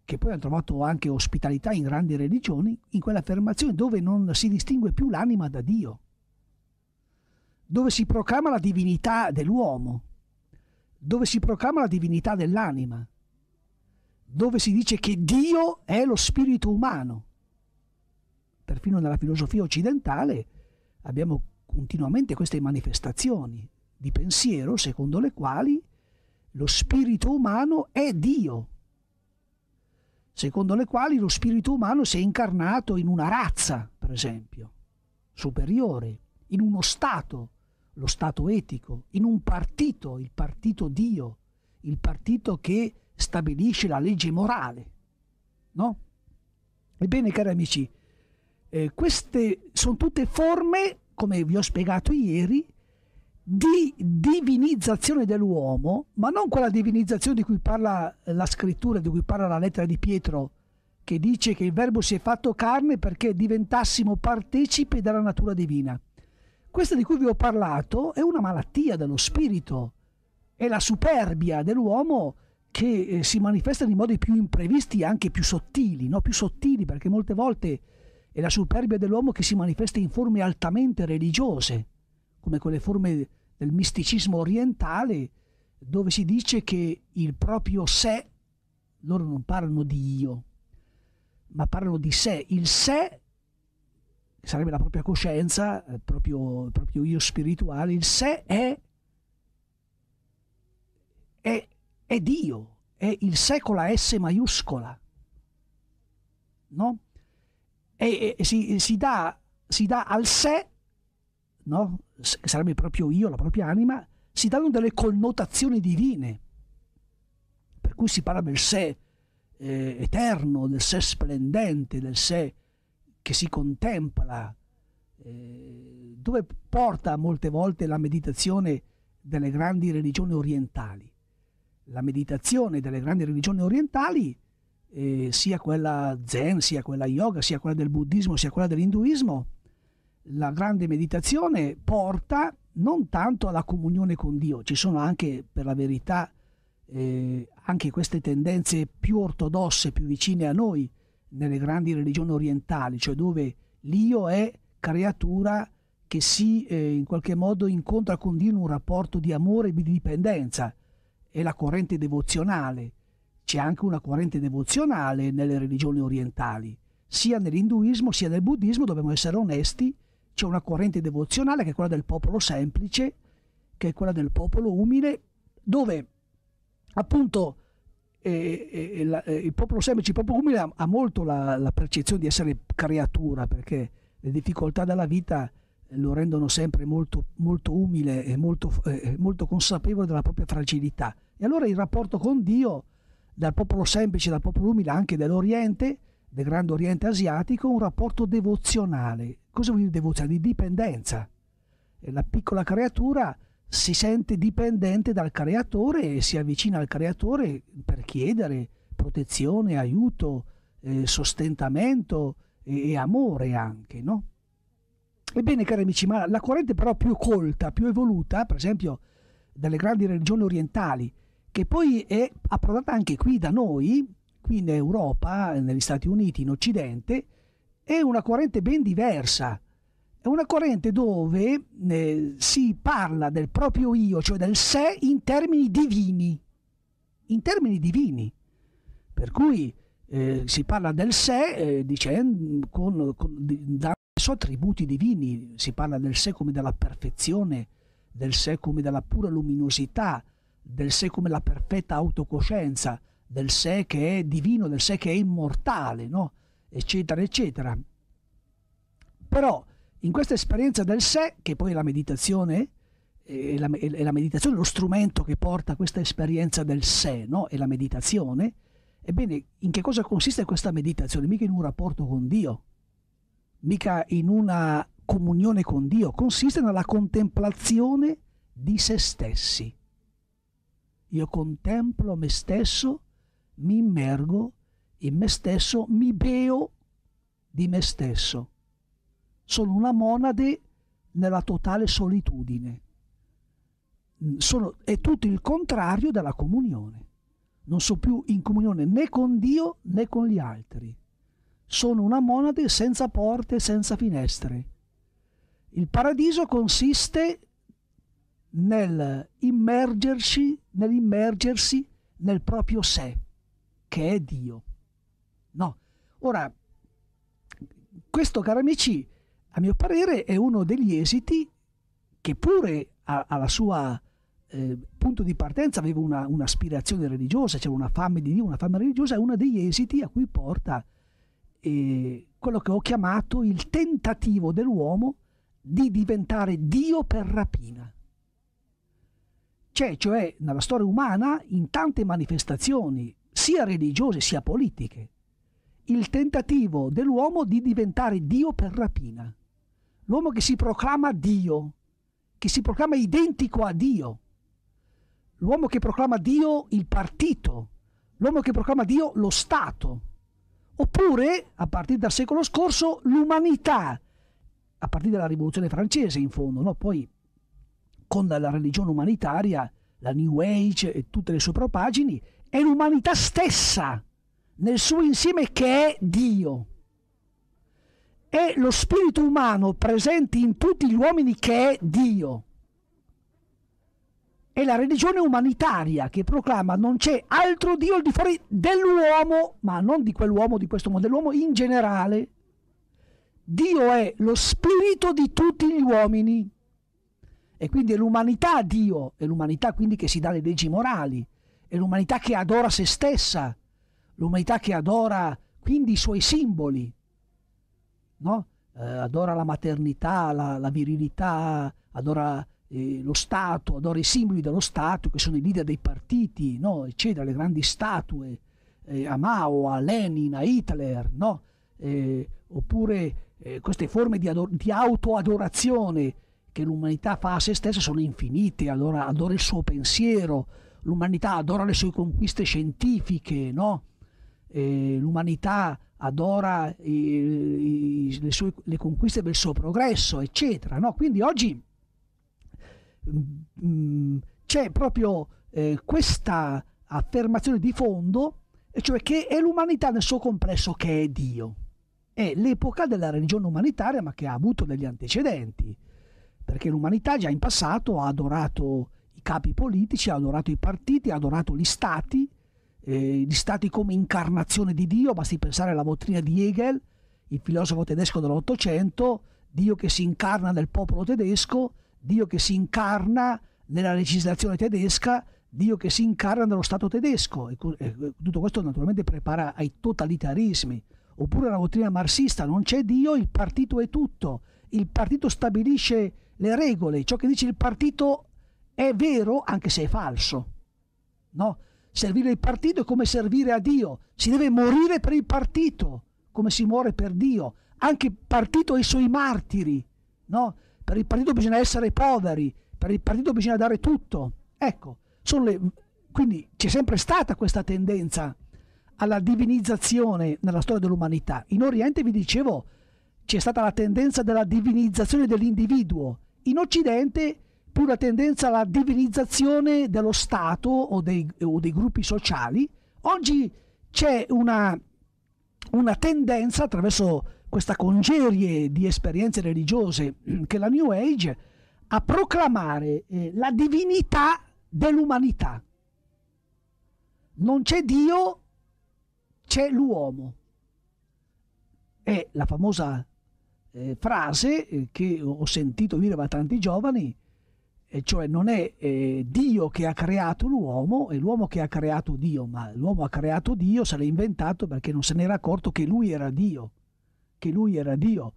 Speaker 1: che poi hanno trovato anche ospitalità in grandi religioni, in quelle affermazioni dove non si distingue più l'anima da Dio, dove si proclama la divinità dell'uomo, dove si proclama la divinità dell'anima, dove si dice che Dio è lo spirito umano. Perfino nella filosofia occidentale abbiamo continuamente queste manifestazioni di pensiero secondo le quali lo spirito umano è Dio, secondo le quali lo spirito umano si è incarnato in una razza, per esempio, superiore, in uno Stato, lo Stato etico, in un partito, il partito Dio, il partito che stabilisce la legge morale. No? Ebbene, cari amici, eh, queste sono tutte forme come vi ho spiegato ieri, di divinizzazione dell'uomo, ma non quella divinizzazione di cui parla la scrittura, di cui parla la lettera di Pietro, che dice che il verbo si è fatto carne perché diventassimo partecipi della natura divina. Questa di cui vi ho parlato è una malattia dello spirito, è la superbia dell'uomo che eh, si manifesta in modi più imprevisti e anche più sottili, no? più sottili perché molte volte è la superbia dell'uomo che si manifesta in forme altamente religiose, come quelle forme del misticismo orientale, dove si dice che il proprio sé, loro non parlano di io, ma parlano di sé, il sé sarebbe la propria coscienza, il eh, proprio, il proprio io spirituale, il sé è, è, è Dio, è il sé con la S maiuscola. No? e, e si, si, dà, si, dà, al sé, no? sarebbe proprio io, la propria anima, si danno delle connotazioni divine, per cui si parla del sé eh, eterno, del sé splendente, del sé che si contempla, eh, dove porta molte volte la meditazione delle grandi religioni orientali. La meditazione delle grandi religioni orientali eh, sia quella zen, sia quella yoga, sia quella del buddismo, sia quella dell'induismo, la grande meditazione porta non tanto alla comunione con Dio, ci sono anche per la verità eh, anche queste tendenze più ortodosse, più vicine a noi nelle grandi religioni orientali, cioè dove l'io è creatura che si eh, in qualche modo incontra con Dio in un rapporto di amore e di dipendenza, è la corrente devozionale c'è anche una corrente devozionale nelle religioni orientali, sia nell'induismo sia nel buddismo, dobbiamo essere onesti, c'è una corrente devozionale che è quella del popolo semplice, che è quella del popolo umile, dove appunto eh, eh, eh la, eh, il popolo semplice, il popolo umile ha, ha molto la, la, percezione di essere creatura, perché le difficoltà della vita eh, lo rendono sempre molto, molto umile e molto, eh, molto consapevole della propria fragilità. E allora il rapporto con Dio dal popolo semplice, dal popolo umile, anche dell'Oriente, del Grande Oriente asiatico, un rapporto devozionale. Cosa vuol dire devozione? Di dipendenza. la piccola creatura si sente dipendente dal creatore e si avvicina al creatore per chiedere protezione, aiuto, eh, sostentamento e, e, amore anche, no? Ebbene, cari amici, ma la corrente però più colta, più evoluta, per esempio, dalle grandi religioni orientali, che poi è approdata anche qui da noi, qui in Europa, negli Stati Uniti, in Occidente, è una corrente ben diversa. È una corrente dove eh, si parla del proprio io, cioè del sé, in termini divini. In termini divini. Per cui eh, si parla del sé eh, dicendo, eh, con, con, dando i suoi attributi divini, si parla del sé come della perfezione, del sé come della pura luminosità, del sé come la perfetta autocoscienza, del sé che è divino, del sé che è immortale, no? eccetera, eccetera. Però in questa esperienza del sé, che poi è la meditazione, è la, è la meditazione lo strumento che porta a questa esperienza del sé, no? è la meditazione, ebbene, in che cosa consiste questa meditazione? Mica in un rapporto con Dio, mica in una comunione con Dio, consiste nella contemplazione di se stessi io contemplo me stesso, mi immergo in me stesso, mi beo di me stesso. Sono una monade nella totale solitudine. Mm, sono, è tutto il contrario della comunione. Non sono più in comunione né con Dio né con gli altri. Sono una monade senza porte, senza finestre. Il paradiso consiste nel immergersi, nell'immergersi nel proprio sé, che è Dio. No. Ora, questo, cari amici, a mio parere è uno degli esiti che pure alla sua eh, punto di partenza aveva una, un'aspirazione religiosa, c'era cioè una fame di Dio, una fame religiosa, è uno degli esiti a cui porta eh, quello che ho chiamato il tentativo dell'uomo di diventare Dio per rapina. C'è cioè nella storia umana, in tante manifestazioni, sia religiose sia politiche, il tentativo dell'uomo di diventare Dio per rapina. L'uomo che si proclama Dio, che si proclama identico a Dio. L'uomo che proclama Dio il partito, l'uomo che proclama Dio lo Stato. Oppure, a partire dal secolo scorso, l'umanità, a partire dalla rivoluzione francese in fondo, no? poi con la religione umanitaria, la New Age e tutte le sue propagini, è l'umanità stessa nel suo insieme che è Dio. È lo spirito umano presente in tutti gli uomini che è Dio. È la religione umanitaria che proclama non c'è altro Dio al di fuori dell'uomo, ma non di quell'uomo, di questo mondo, dell'uomo in generale. Dio è lo spirito di tutti gli uomini. E quindi è l'umanità Dio, è l'umanità quindi che si dà le leggi morali, è l'umanità che adora se stessa, l'umanità che adora quindi i suoi simboli, no? eh, adora la maternità, la, la virilità, adora eh, lo Stato, adora i simboli dello Stato che sono i leader dei partiti, no? eccetera, le grandi statue, eh, a Mao, a Lenin, a Hitler, no? Eh, oppure eh, queste forme di, di autoadorazione che l'umanità fa a se stessa sono infinite, allora adora il suo pensiero, l'umanità adora le sue conquiste scientifiche, no? l'umanità adora i, i, le, sue, le, conquiste del suo progresso, eccetera. No? Quindi oggi mm, mm, c'è proprio eh, questa affermazione di fondo, e cioè che è l'umanità nel suo complesso che è Dio. È l'epoca della religione umanitaria, ma che ha avuto degli antecedenti perché l'umanità già in passato ha adorato i capi politici, ha adorato i partiti, ha adorato gli stati, eh, gli stati come incarnazione di Dio, basti pensare alla dottrina di Hegel, il filosofo tedesco dell'Ottocento, Dio che si incarna nel popolo tedesco, Dio che si incarna nella legislazione tedesca, Dio che si incarna nello Stato tedesco. E tutto questo naturalmente prepara ai totalitarismi. Oppure la dottrina marxista, non c'è Dio, il partito è tutto. Il partito stabilisce le regole, ciò che dice il partito è vero anche se è falso. No? Servire il partito è come servire a Dio, si deve morire per il partito, come si muore per Dio. Anche il partito e i suoi martiri. No? Per il partito bisogna essere poveri, per il partito bisogna dare tutto. Ecco, le... quindi c'è sempre stata questa tendenza alla divinizzazione nella storia dell'umanità. In Oriente, vi dicevo, c'è stata la tendenza della divinizzazione dell'individuo, in Occidente più la tendenza alla divinizzazione dello Stato o dei, o dei gruppi sociali, oggi c'è una, una tendenza attraverso questa congerie di esperienze religiose mm, che è la New Age a proclamare eh, la divinità dell'umanità. Non c'è Dio, c'è l'uomo. È la famosa eh, frase eh, che ho sentito dire da tanti giovani, e cioè non è eh, Dio che ha creato l'uomo, è l'uomo che ha creato Dio, ma l'uomo ha creato Dio, se l'è inventato perché non se n'era accorto che lui era Dio, che lui era Dio.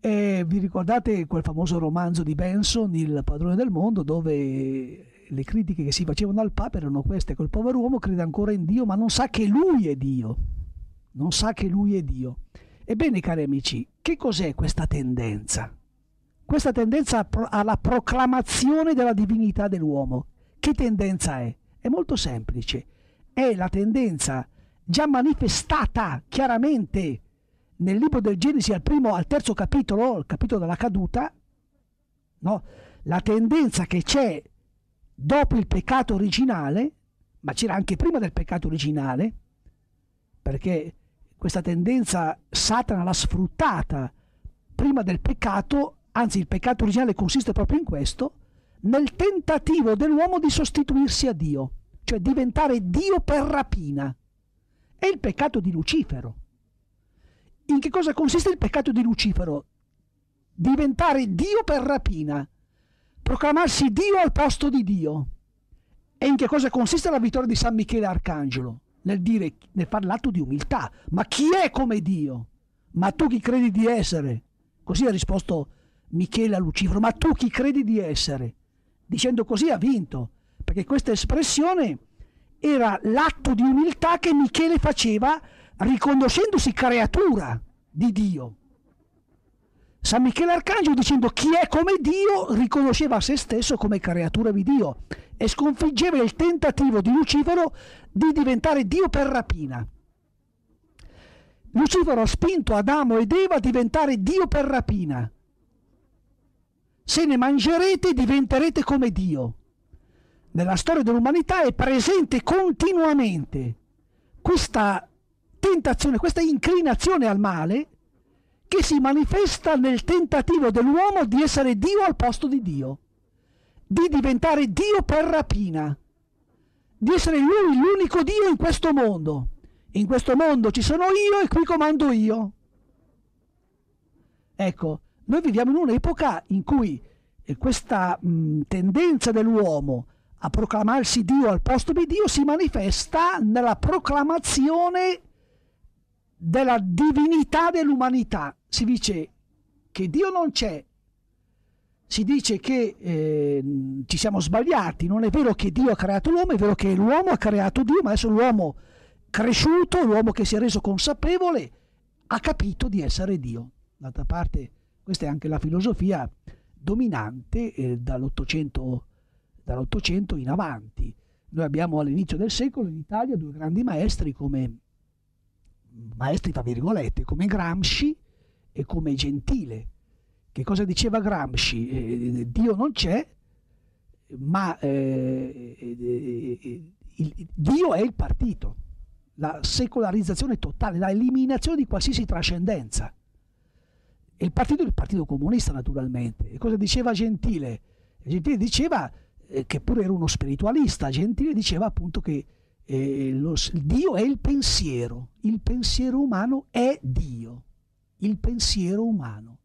Speaker 1: E vi ricordate quel famoso romanzo di Benson, Il padrone del mondo, dove le critiche che si facevano al Papa erano queste, quel povero uomo crede ancora in Dio, ma non sa che lui è Dio, non sa che lui è Dio. Ebbene, cari amici, che cos'è questa tendenza? Questa tendenza alla proclamazione della divinità dell'uomo. Che tendenza è? È molto semplice. È la tendenza già manifestata chiaramente nel libro del Genesi al primo al terzo capitolo, il capitolo della caduta, no? la tendenza che c'è dopo il peccato originale, ma c'era anche prima del peccato originale, perché questa tendenza Satana l'ha sfruttata prima del peccato, anzi il peccato originale consiste proprio in questo, nel tentativo dell'uomo di sostituirsi a Dio, cioè diventare Dio per rapina. È il peccato di Lucifero. In che cosa consiste il peccato di Lucifero? Diventare Dio per rapina, proclamarsi Dio al posto di Dio. E in che cosa consiste la vittoria di San Michele Arcangelo? nel, dire, nel fare l'atto di umiltà. Ma chi è come Dio? Ma tu chi credi di essere? Così ha risposto Michele a Lucifero, ma tu chi credi di essere? Dicendo così ha vinto, perché questa espressione era l'atto di umiltà che Michele faceva riconoscendosi creatura di Dio. San Michele Arcangelo dicendo chi è come Dio riconosceva se stesso come creatura di Dio e sconfiggeva il tentativo di Lucifero di diventare Dio per rapina. Lucifero ha spinto Adamo ed Eva a diventare Dio per rapina. Se ne mangerete diventerete come Dio. Nella storia dell'umanità è presente continuamente questa tentazione, questa inclinazione al male che si manifesta nel tentativo dell'uomo di essere Dio al posto di Dio, di diventare Dio per rapina di essere lui l'unico Dio in questo mondo. In questo mondo ci sono io e qui comando io. Ecco, noi viviamo in un'epoca in cui eh, questa mh, tendenza dell'uomo a proclamarsi Dio al posto di Dio si manifesta nella proclamazione della divinità dell'umanità. Si dice che Dio non c'è, si dice che eh, ci siamo sbagliati, non è vero che Dio ha creato l'uomo, è vero che l'uomo ha creato Dio, ma adesso l'uomo cresciuto, l'uomo che si è reso consapevole, ha capito di essere Dio. D'altra parte questa è anche la filosofia dominante eh, dall'Ottocento, dall'Ottocento in avanti. Noi abbiamo all'inizio del secolo in Italia due grandi maestri come maestri tra virgolette come Gramsci e come Gentile che cosa diceva Gramsci? Eh, eh Dio non c'è, ma eh, eh, il, Dio è il partito, la secolarizzazione totale, l'eliminazione di qualsiasi trascendenza. E il partito è il partito comunista naturalmente. E cosa diceva Gentile? Gentile diceva, eh, che pure era uno spiritualista, Gentile diceva appunto che lo, Dio è il pensiero, il pensiero umano è Dio, il pensiero umano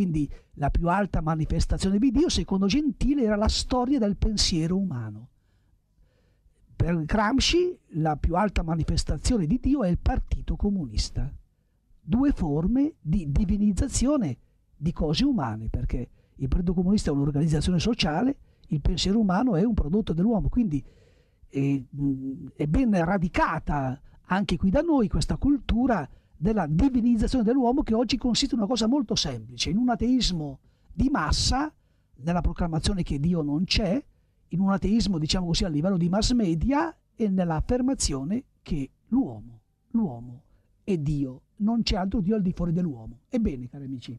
Speaker 1: quindi la più alta manifestazione di Dio, secondo Gentile, era la storia del pensiero umano. Per Gramsci la più alta manifestazione di Dio è il Partito Comunista. Due forme di divinizzazione di cose umane, perché il Partito Comunista è un'organizzazione sociale, il pensiero umano è un prodotto dell'uomo, quindi è, eh, è ben radicata anche qui da noi questa cultura della divinizzazione dell'uomo che oggi consiste in una cosa molto semplice, in un ateismo di massa, nella proclamazione che Dio non c'è, in un ateismo diciamo così a livello di mass media e nell'affermazione che l'uomo, l'uomo è Dio, non c'è altro Dio al di fuori dell'uomo. Ebbene, cari amici,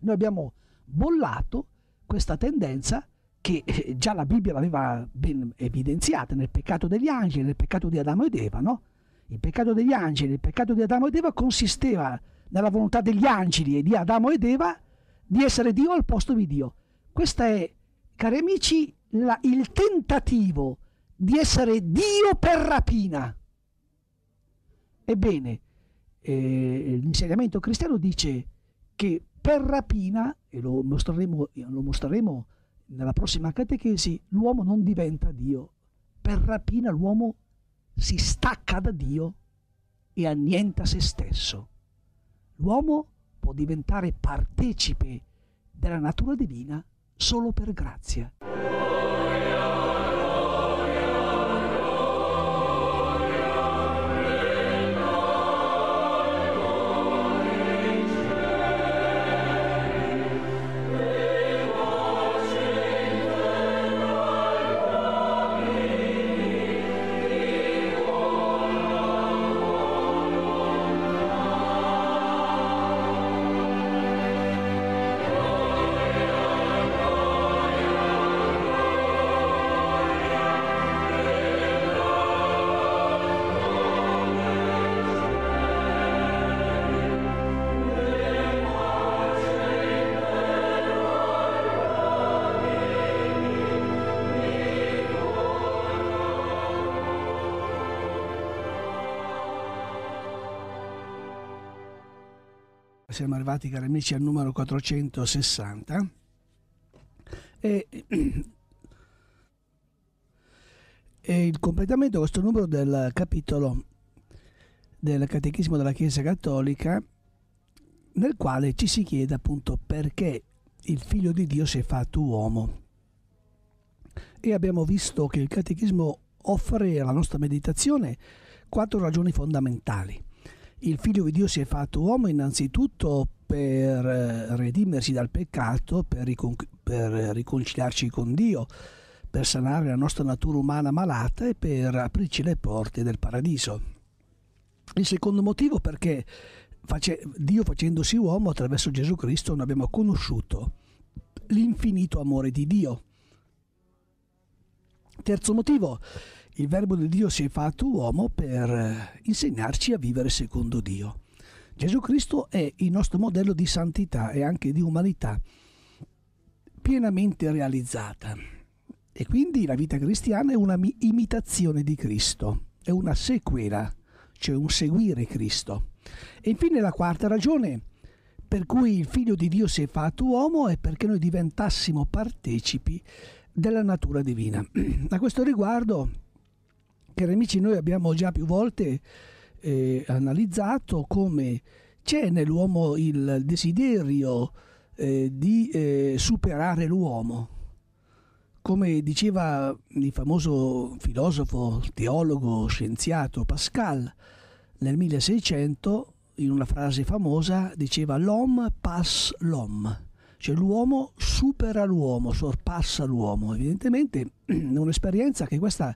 Speaker 1: noi abbiamo bollato questa tendenza che eh, già la Bibbia l'aveva ben evidenziata nel peccato degli angeli, nel peccato di Adamo ed Eva, no? Il peccato degli angeli, il peccato di Adamo ed Eva consisteva nella volontà degli angeli e di Adamo ed Eva di essere Dio al posto di Dio. Questo è, cari amici, la, il tentativo di essere Dio per rapina. Ebbene, eh, l'insegnamento cristiano dice che per rapina, e lo mostreremo, eh, lo mostreremo nella prossima catechesi, l'uomo non diventa Dio. Per rapina l'uomo si stacca da Dio e annienta se stesso. L'uomo può diventare partecipe della natura divina solo per grazia. siamo arrivati, cari amici, al numero 460. E, e il completamento di questo numero del capitolo del Catechismo della Chiesa Cattolica, nel quale ci si chiede appunto perché il Figlio di Dio si è fatto uomo. E abbiamo visto che il Catechismo offre alla nostra meditazione quattro ragioni fondamentali il figlio di Dio si è fatto uomo innanzitutto per eh, redimersi dal peccato, per, ricon- per riconciliarci con Dio, per sanare la nostra natura umana malata e per aprirci le porte del paradiso. Il secondo motivo perché face, Dio facendosi uomo attraverso Gesù Cristo non abbiamo conosciuto l'infinito amore di Dio. Terzo motivo, il Verbo di Dio si è fatto uomo per eh, insegnarci a vivere secondo Dio. Gesù Cristo è il nostro modello di santità e anche di umanità pienamente realizzata. E quindi la vita cristiana è una imitazione di Cristo, è una sequela, cioè un seguire Cristo. E infine la quarta ragione per cui il figlio di Dio si è fatto uomo è perché noi diventassimo partecipi della natura divina. A questo riguardo cari amici, noi abbiamo già più volte eh, analizzato come c'è nell'uomo il desiderio eh, di eh, superare l'uomo. Come diceva il famoso filosofo, teologo, scienziato Pascal nel 1600, in una frase famosa, diceva l'homme passe l'homme, cioè l'uomo supera l'uomo, sorpassa l'uomo. Evidentemente è un'esperienza che questa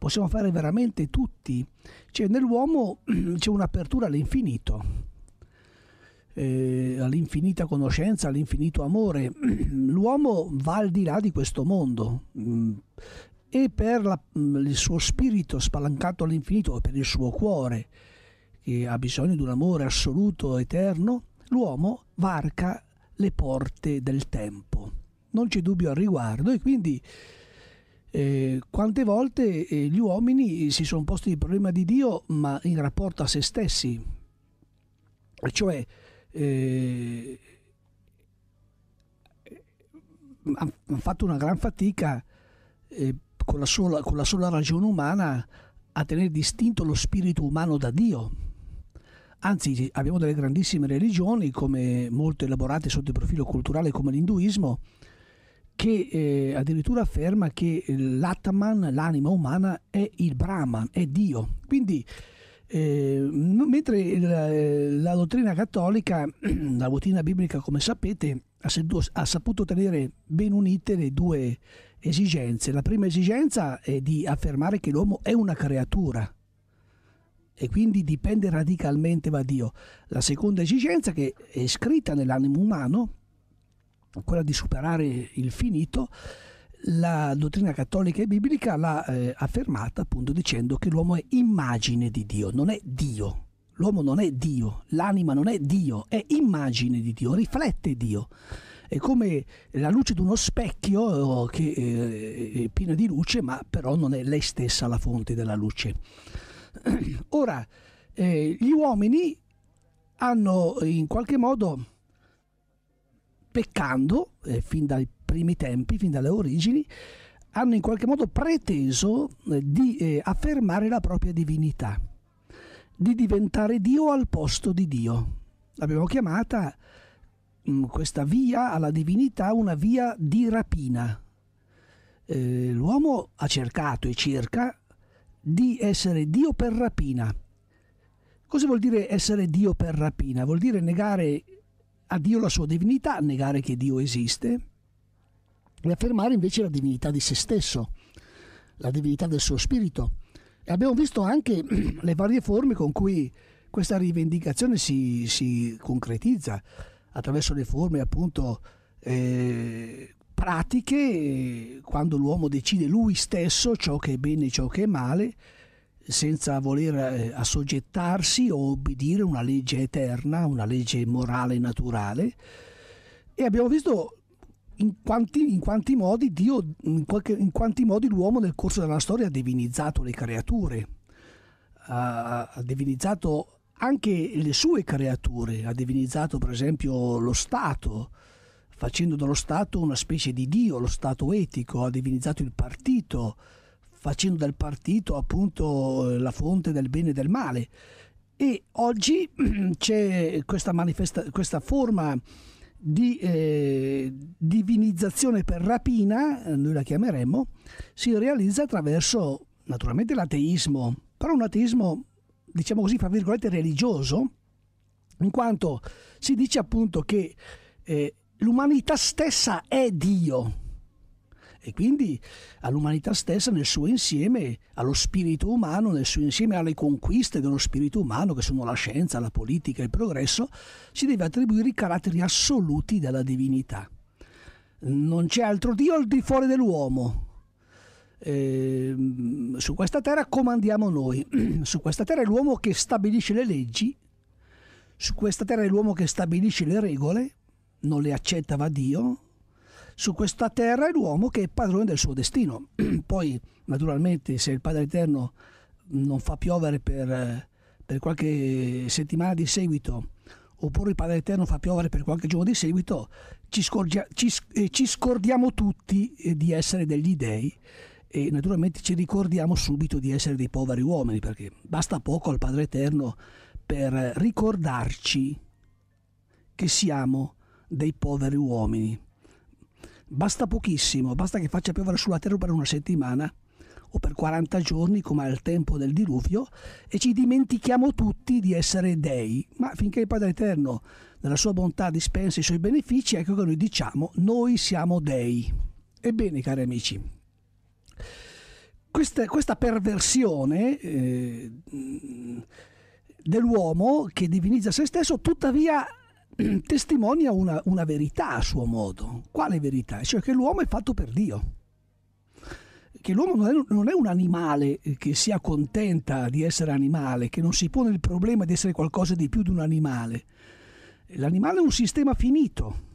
Speaker 1: possiamo fare veramente tutti. Cioè, nell'uomo c'è un'apertura all'infinito. Eh, all'infinita conoscenza, all'infinito amore. L'uomo va al di là di questo mondo mm. e per la, mm, il suo spirito spalancato all'infinito, per il suo cuore che ha bisogno di un amore assoluto, eterno, l'uomo varca le porte del tempo. Non c'è dubbio al riguardo e quindi eh, quante volte eh, gli uomini si sono posti il problema di Dio ma in rapporto a se stessi, cioè eh, hanno fatto una gran fatica eh, con la, sola, con, la sola, ragione umana a tenere distinto lo spirito umano da Dio. Anzi, abbiamo delle grandissime religioni, come molto elaborate sotto il profilo culturale, come l'induismo, che eh, addirittura afferma che eh, l'Atman, l'anima umana, è il Brahman, è Dio. Quindi, eh, mentre la, eh, la, dottrina cattolica, la dottrina biblica, come sapete, ha, sedu- ha saputo tenere ben unite le due esigenze. La prima esigenza è di affermare che l'uomo è una creatura, e quindi dipende radicalmente da Dio. La seconda esigenza che è scritta nell'animo umano quella di superare il finito, la dottrina cattolica e biblica l'ha eh, affermata appunto dicendo che l'uomo è immagine di Dio, non è Dio. L'uomo non è Dio, l'anima non è Dio, è immagine di Dio, riflette Dio. È come la luce di uno specchio oh, che eh, è piena di luce, ma però non è lei stessa la fonte della luce. Ora, eh, gli uomini hanno in qualche modo peccando eh, fin dai primi tempi, fin dalle origini, hanno in qualche modo preteso eh, di eh, affermare la propria divinità, di diventare Dio al posto di Dio. L'abbiamo chiamata mh, mm, questa via alla divinità una via di rapina. Eh, l'uomo ha cercato e cerca di essere Dio per rapina. Cosa vuol dire essere Dio per rapina? Vuol dire negare a Dio la sua divinità, negare che Dio esiste e affermare invece la divinità di se stesso, la divinità del suo spirito. E abbiamo visto anche le varie forme con cui questa rivendicazione si, si concretizza attraverso le forme appunto eh, pratiche quando l'uomo decide lui stesso ciò che è bene e ciò che è male senza voler eh, assoggettarsi o obbedire a una legge eterna, una legge morale naturale. E abbiamo visto in quanti, in quanti modi Dio, in, qualche, in quanti modi l'uomo nel corso della storia ha divinizzato le creature, ha divinizzato anche le sue creature, ha divinizzato per esempio lo Stato, facendo dello Stato una specie di Dio, lo Stato etico, ha divinizzato il partito, facendo del partito appunto la fonte del bene e del male. E oggi c'è questa, manifesta- questa forma di eh, divinizzazione per rapina, noi la chiameremmo, si realizza attraverso naturalmente l'ateismo, però un ateismo diciamo così, fra virgolette, religioso, in quanto si dice appunto che eh, l'umanità stessa è Dio e quindi all'umanità stessa nel suo insieme, allo spirito umano nel suo insieme, alle conquiste dello spirito umano che sono la scienza, la politica, il progresso, si deve attribuire i caratteri assoluti della divinità. Non c'è altro Dio al di fuori dell'uomo, eh, su questa terra comandiamo noi, su questa terra è l'uomo che stabilisce le leggi, su questa terra è l'uomo che stabilisce le regole, non le accettava Dio, su questa terra è l'uomo che è padrone del suo destino. Poi, naturalmente, se il Padre Eterno non fa piovere per, eh, per qualche settimana di seguito, oppure il Padre Eterno fa piovere per qualche giorno di seguito, ci, scorgia, ci, eh, ci scordiamo tutti eh, di essere degli dèi e naturalmente ci ricordiamo subito di essere dei poveri uomini, perché basta poco al Padre Eterno per ricordarci che siamo dei poveri uomini Basta pochissimo, basta che faccia piovere sulla terra per una settimana o per 40 giorni come al tempo del diluvio e ci dimentichiamo tutti di essere dei, ma finché il Padre Eterno nella sua bontà dispensa i suoi benefici, ecco che noi diciamo noi siamo dei. Ebbene cari amici, questa, questa perversione eh, dell'uomo che divinizza se stesso tuttavia testimonia una, una verità a suo modo. Quale verità? Cioè che l'uomo è fatto per Dio che l'uomo non è, non è, un animale eh, che si accontenta di essere animale, che non si pone il problema di essere qualcosa di più di un animale. L'animale è un sistema finito.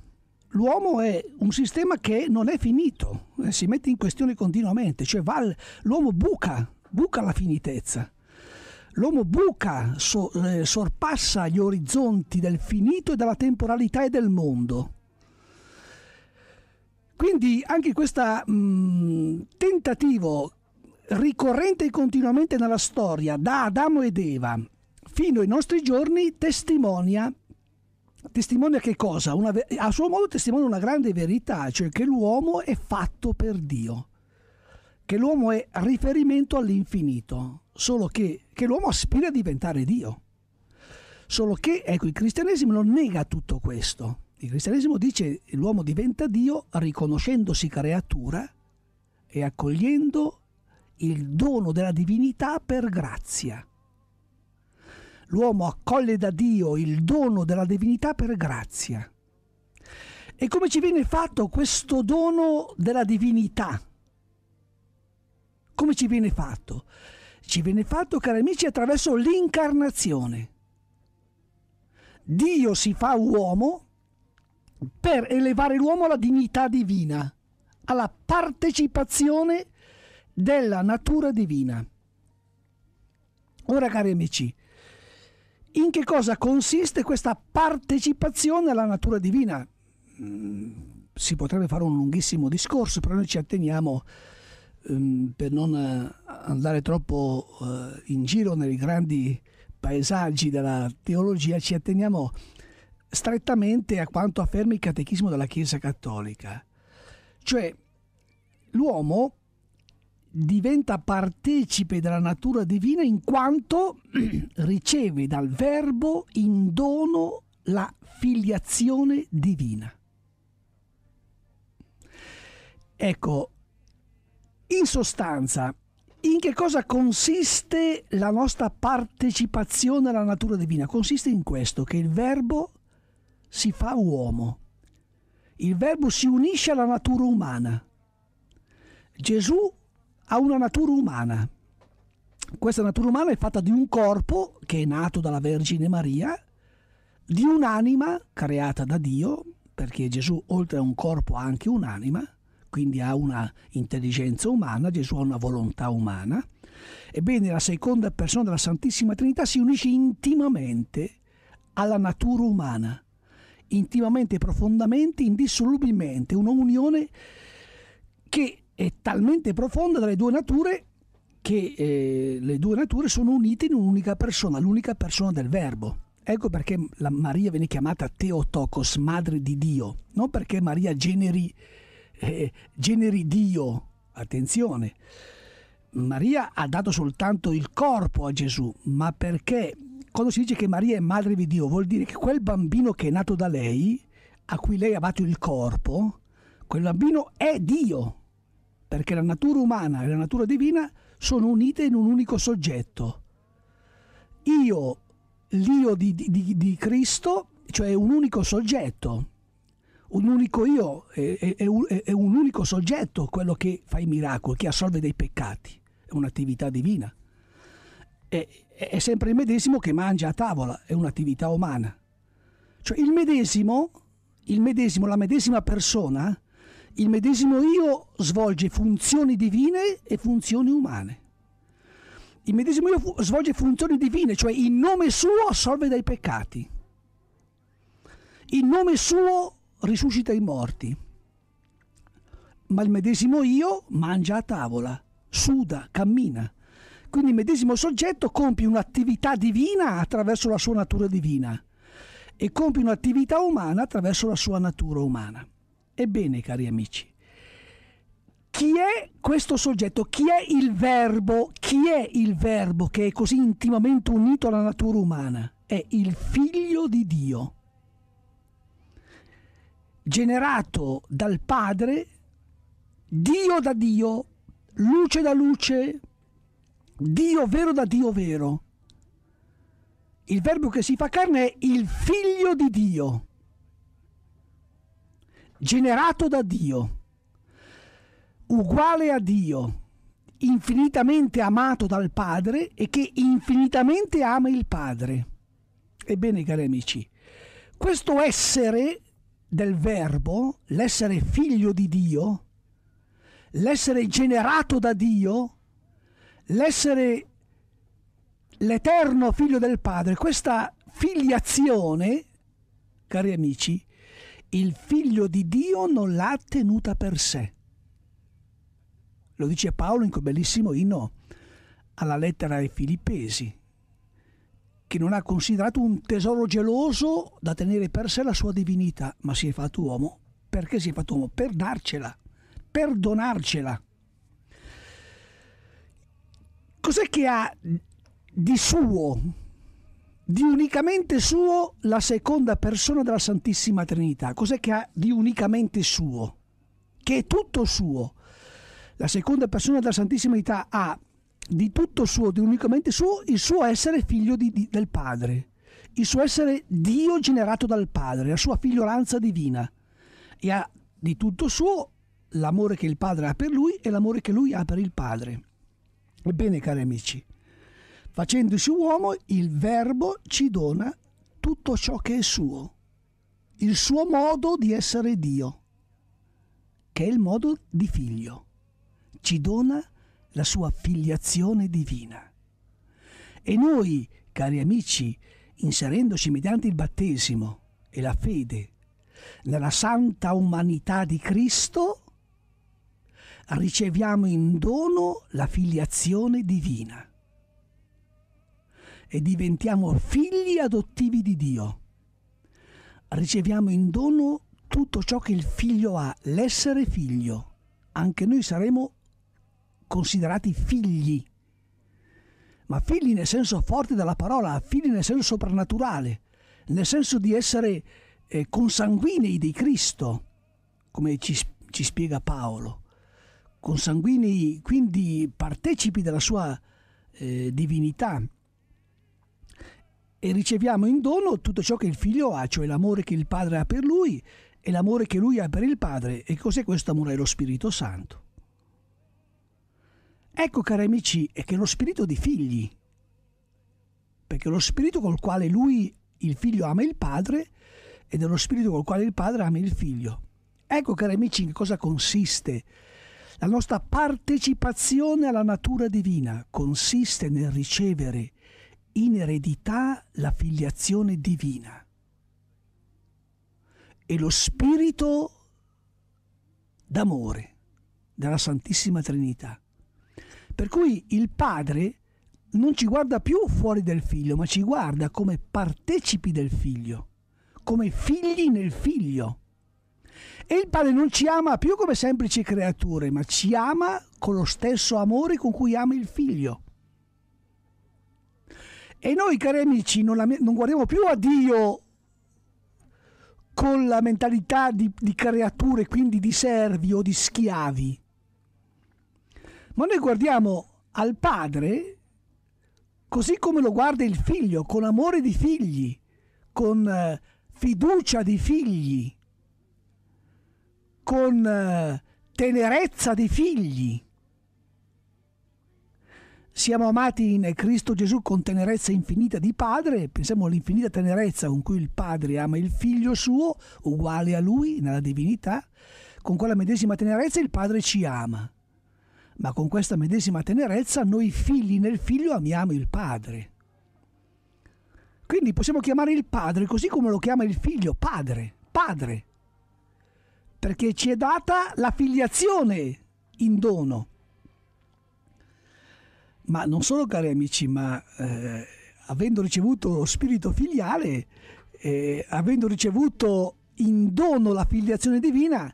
Speaker 1: L'uomo è un sistema che non è finito, eh, si mette in questione continuamente, cioè va, l'uomo buca, buca la finitezza. L'uomo buca, so, eh, sorpassa gli orizzonti del finito e della temporalità e del mondo. Quindi anche questo mm, tentativo ricorrente continuamente nella storia, da Adamo ed Eva fino ai nostri giorni, testimonia, testimonia che cosa? Una, a suo modo testimonia una grande verità, cioè che l'uomo è fatto per Dio, che l'uomo è riferimento all'infinito solo che, che l'uomo aspira a diventare Dio. Solo che, ecco, il cristianesimo non nega tutto questo. Il cristianesimo dice che l'uomo diventa Dio riconoscendosi creatura e accogliendo il dono della divinità per grazia. L'uomo accoglie da Dio il dono della divinità per grazia. E come ci viene fatto questo dono della divinità? Come ci viene fatto? ci viene fatto, cari amici, attraverso l'incarnazione. Dio si fa uomo per elevare l'uomo alla dignità divina, alla partecipazione della natura divina. Ora, cari amici, in che cosa consiste questa partecipazione alla natura divina? Mm, si potrebbe fare un lunghissimo discorso, però noi ci atteniamo ehm, per non eh, andare troppo eh, in giro nei grandi paesaggi della teologia, ci atteniamo strettamente a quanto afferma il catechismo della Chiesa Cattolica. Cioè, l'uomo diventa partecipe della natura divina in quanto riceve dal verbo in dono la filiazione divina. Ecco, in sostanza, in che cosa consiste la nostra partecipazione alla natura divina? Consiste in questo, che il verbo si fa uomo, il verbo si unisce alla natura umana. Gesù ha una natura umana. Questa natura umana è fatta di un corpo che è nato dalla Vergine Maria, di un'anima creata da Dio, perché Gesù oltre a un corpo ha anche un'anima, quindi ha una intelligenza umana, Gesù ha una volontà umana. Ebbene, la seconda persona della Santissima Trinità si unisce intimamente alla natura umana, intimamente, profondamente, indissolubilmente, una unione che è talmente profonda dalle due nature che eh, le due nature sono unite in un'unica persona, l'unica persona del Verbo. Ecco perché Maria viene chiamata Teotokos, madre di Dio, non perché Maria generi eh, generi Dio, attenzione, Maria ha dato soltanto il corpo a Gesù, ma perché quando si dice che Maria è madre di Dio vuol dire che quel bambino che è nato da lei, a cui lei ha dato il corpo, quel bambino è Dio, perché la natura umana e la natura divina sono unite in un unico soggetto. Io, l'io di, di, di Cristo, cioè un unico soggetto, un unico io, è, è, è, un, è, un, unico soggetto quello che fa i miracoli, che assolve dei peccati, è un'attività divina. È, sempre il medesimo che mangia a tavola, è un'attività umana. Cioè il medesimo, il medesimo, la medesima persona, il medesimo io svolge funzioni divine e funzioni umane. Il medesimo io fu- svolge funzioni divine, cioè in nome suo assolve dai peccati. In nome suo risuscita i morti. Ma il medesimo io mangia a tavola, suda, cammina. Quindi il medesimo soggetto compie un'attività divina attraverso la sua natura divina e compie un'attività umana attraverso la sua natura umana. Ebbene, cari amici, chi è questo soggetto? Chi è il verbo? Chi è il verbo che è così intimamente unito alla natura umana? È il figlio di Dio generato dal Padre, Dio da Dio, luce da luce, Dio vero da Dio vero. Il verbo che si fa carne è il figlio di Dio, generato da Dio, uguale a Dio, infinitamente amato dal Padre e che infinitamente ama il Padre. Ebbene, cari amici, questo essere del verbo, l'essere figlio di Dio, l'essere generato da Dio, l'essere l'eterno figlio del Padre, questa filiazione, cari amici, il figlio di Dio non l'ha tenuta per sé. Lo dice Paolo in quel bellissimo inno alla lettera ai Filippesi, che non ha considerato un tesoro geloso da tenere per sé la sua divinità, ma si è fatto uomo. Perché si è fatto uomo? Per darcela, per donarcela. Cos'è che ha di suo, di unicamente suo, la seconda persona della Santissima Trinità? Cos'è che ha di unicamente suo? Che è tutto suo. La seconda persona della Santissima Trinità ha di tutto suo, di unicamente suo, il suo essere figlio di, di, del Padre, il suo essere Dio generato dal Padre, la sua figliolanza divina. E ha di tutto suo l'amore che il Padre ha per lui e l'amore che lui ha per il Padre. Ebbene, cari amici, facendosi uomo, il Verbo ci dona tutto ciò che è suo, il suo modo di essere Dio, che è il modo di figlio. Ci dona la sua filiazione divina. E noi, cari amici, inserendoci mediante il battesimo e la fede nella santa umanità di Cristo, riceviamo in dono la filiazione divina e diventiamo figli adottivi di Dio. Riceviamo in dono tutto ciò che il figlio ha, l'essere figlio. Anche noi saremo considerati figli, ma figli nel senso forte della parola, figli nel senso soprannaturale, nel senso di essere eh, consanguinei di Cristo, come ci, ci spiega Paolo, consanguinei, quindi partecipi della sua eh, divinità. E riceviamo in dono tutto ciò che il figlio ha, cioè l'amore che il padre ha per lui e l'amore che lui ha per il padre. E cos'è questo amore? È lo Spirito Santo. Ecco, cari amici, è che lo spirito di figli, perché lo spirito col quale lui, il figlio, ama il padre, ed è lo spirito col quale il padre ama il figlio. Ecco, cari amici, in cosa consiste la nostra partecipazione alla natura divina consiste nel ricevere in eredità la filiazione divina. E lo spirito d'amore della Santissima Trinità. Per cui il padre non ci guarda più fuori del figlio, ma ci guarda come partecipi del figlio, come figli nel figlio. E il padre non ci ama più come semplici creature, ma ci ama con lo stesso amore con cui ama il figlio. E noi, cari amici, non, la, non guardiamo più a Dio con la mentalità di, di creature, quindi di servi o di schiavi, ma noi guardiamo al padre così come lo guarda il figlio, con amore di figli, con eh, fiducia di figli, con eh, tenerezza di figli. Siamo amati in Cristo Gesù con tenerezza infinita di Padre, pensiamo all'infinita tenerezza con cui il Padre ama il Figlio suo, uguale a Lui nella divinità, con quella medesima tenerezza il Padre ci ama ma con questa medesima tenerezza noi figli nel figlio amiamo il padre. Quindi possiamo chiamare il padre così come lo chiama il figlio, padre, padre, perché ci è data la filiazione in dono. Ma non solo cari amici, ma eh, avendo ricevuto lo spirito filiale, eh, avendo ricevuto in dono la filiazione divina,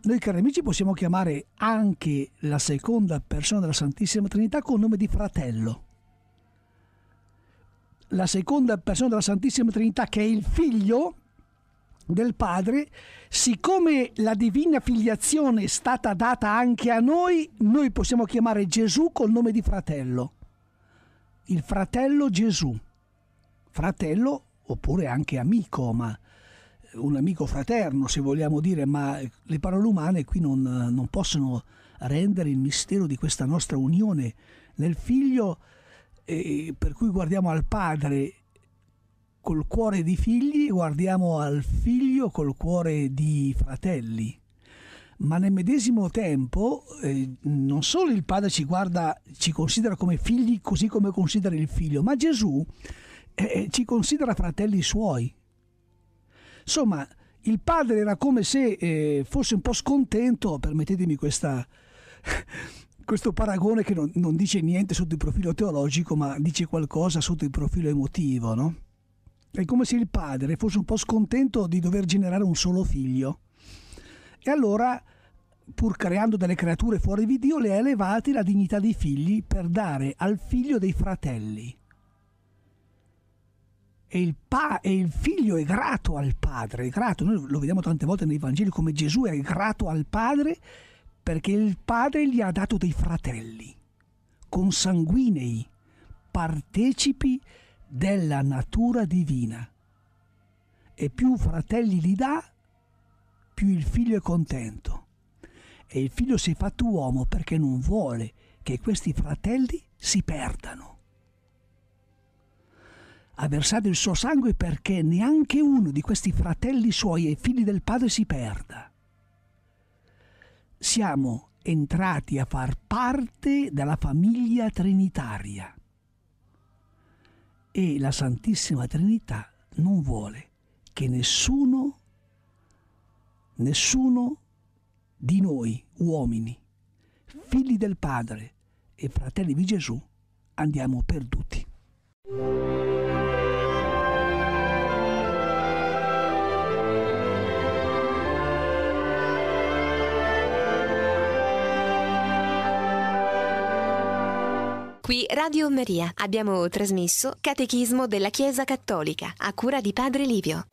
Speaker 1: noi cari amici possiamo chiamare anche la seconda persona della Santissima Trinità col nome di fratello. La seconda persona della Santissima Trinità che è il figlio del Padre, siccome la divina filiazione è stata data anche a noi, noi possiamo chiamare Gesù col nome di fratello. Il fratello Gesù. Fratello oppure anche amico, ma un amico fraterno, se vogliamo dire, ma le parole umane qui non, non possono rendere il mistero di questa nostra unione nel figlio, eh, per cui guardiamo al padre col cuore di figli, guardiamo al figlio col cuore di fratelli. Ma nel medesimo tempo eh, non solo il padre ci guarda, ci considera come figli così come considera il figlio, ma Gesù eh, ci considera fratelli suoi. Insomma, il padre era come se eh, fosse un po' scontento, permettetemi questa, questo paragone che non, non, dice niente sotto il profilo teologico, ma dice qualcosa sotto il profilo emotivo, no? È come se il padre fosse un po' scontento di dover generare un solo figlio. E allora, pur creando delle creature fuori di Dio, le ha elevate la dignità di figli per dare al figlio dei fratelli e il, pa- e il, figlio è grato al padre, è grato, noi lo vediamo tante volte nei Vangeli come Gesù è grato al padre perché il padre gli ha dato dei fratelli, consanguinei, partecipi della natura divina. E più fratelli li dà, più il figlio è contento. E il figlio si è fatto uomo perché non vuole che questi fratelli si perdano ha versato il suo sangue perché neanche uno di questi fratelli suoi e figli del Padre si perda. Siamo entrati a far parte della famiglia trinitaria e la Santissima Trinità non vuole che nessuno, nessuno di noi uomini, figli del Padre e fratelli di Gesù, andiamo perduti. Qui Radio Maria abbiamo trasmesso Catechismo della Chiesa Cattolica a cura di Padre Livio.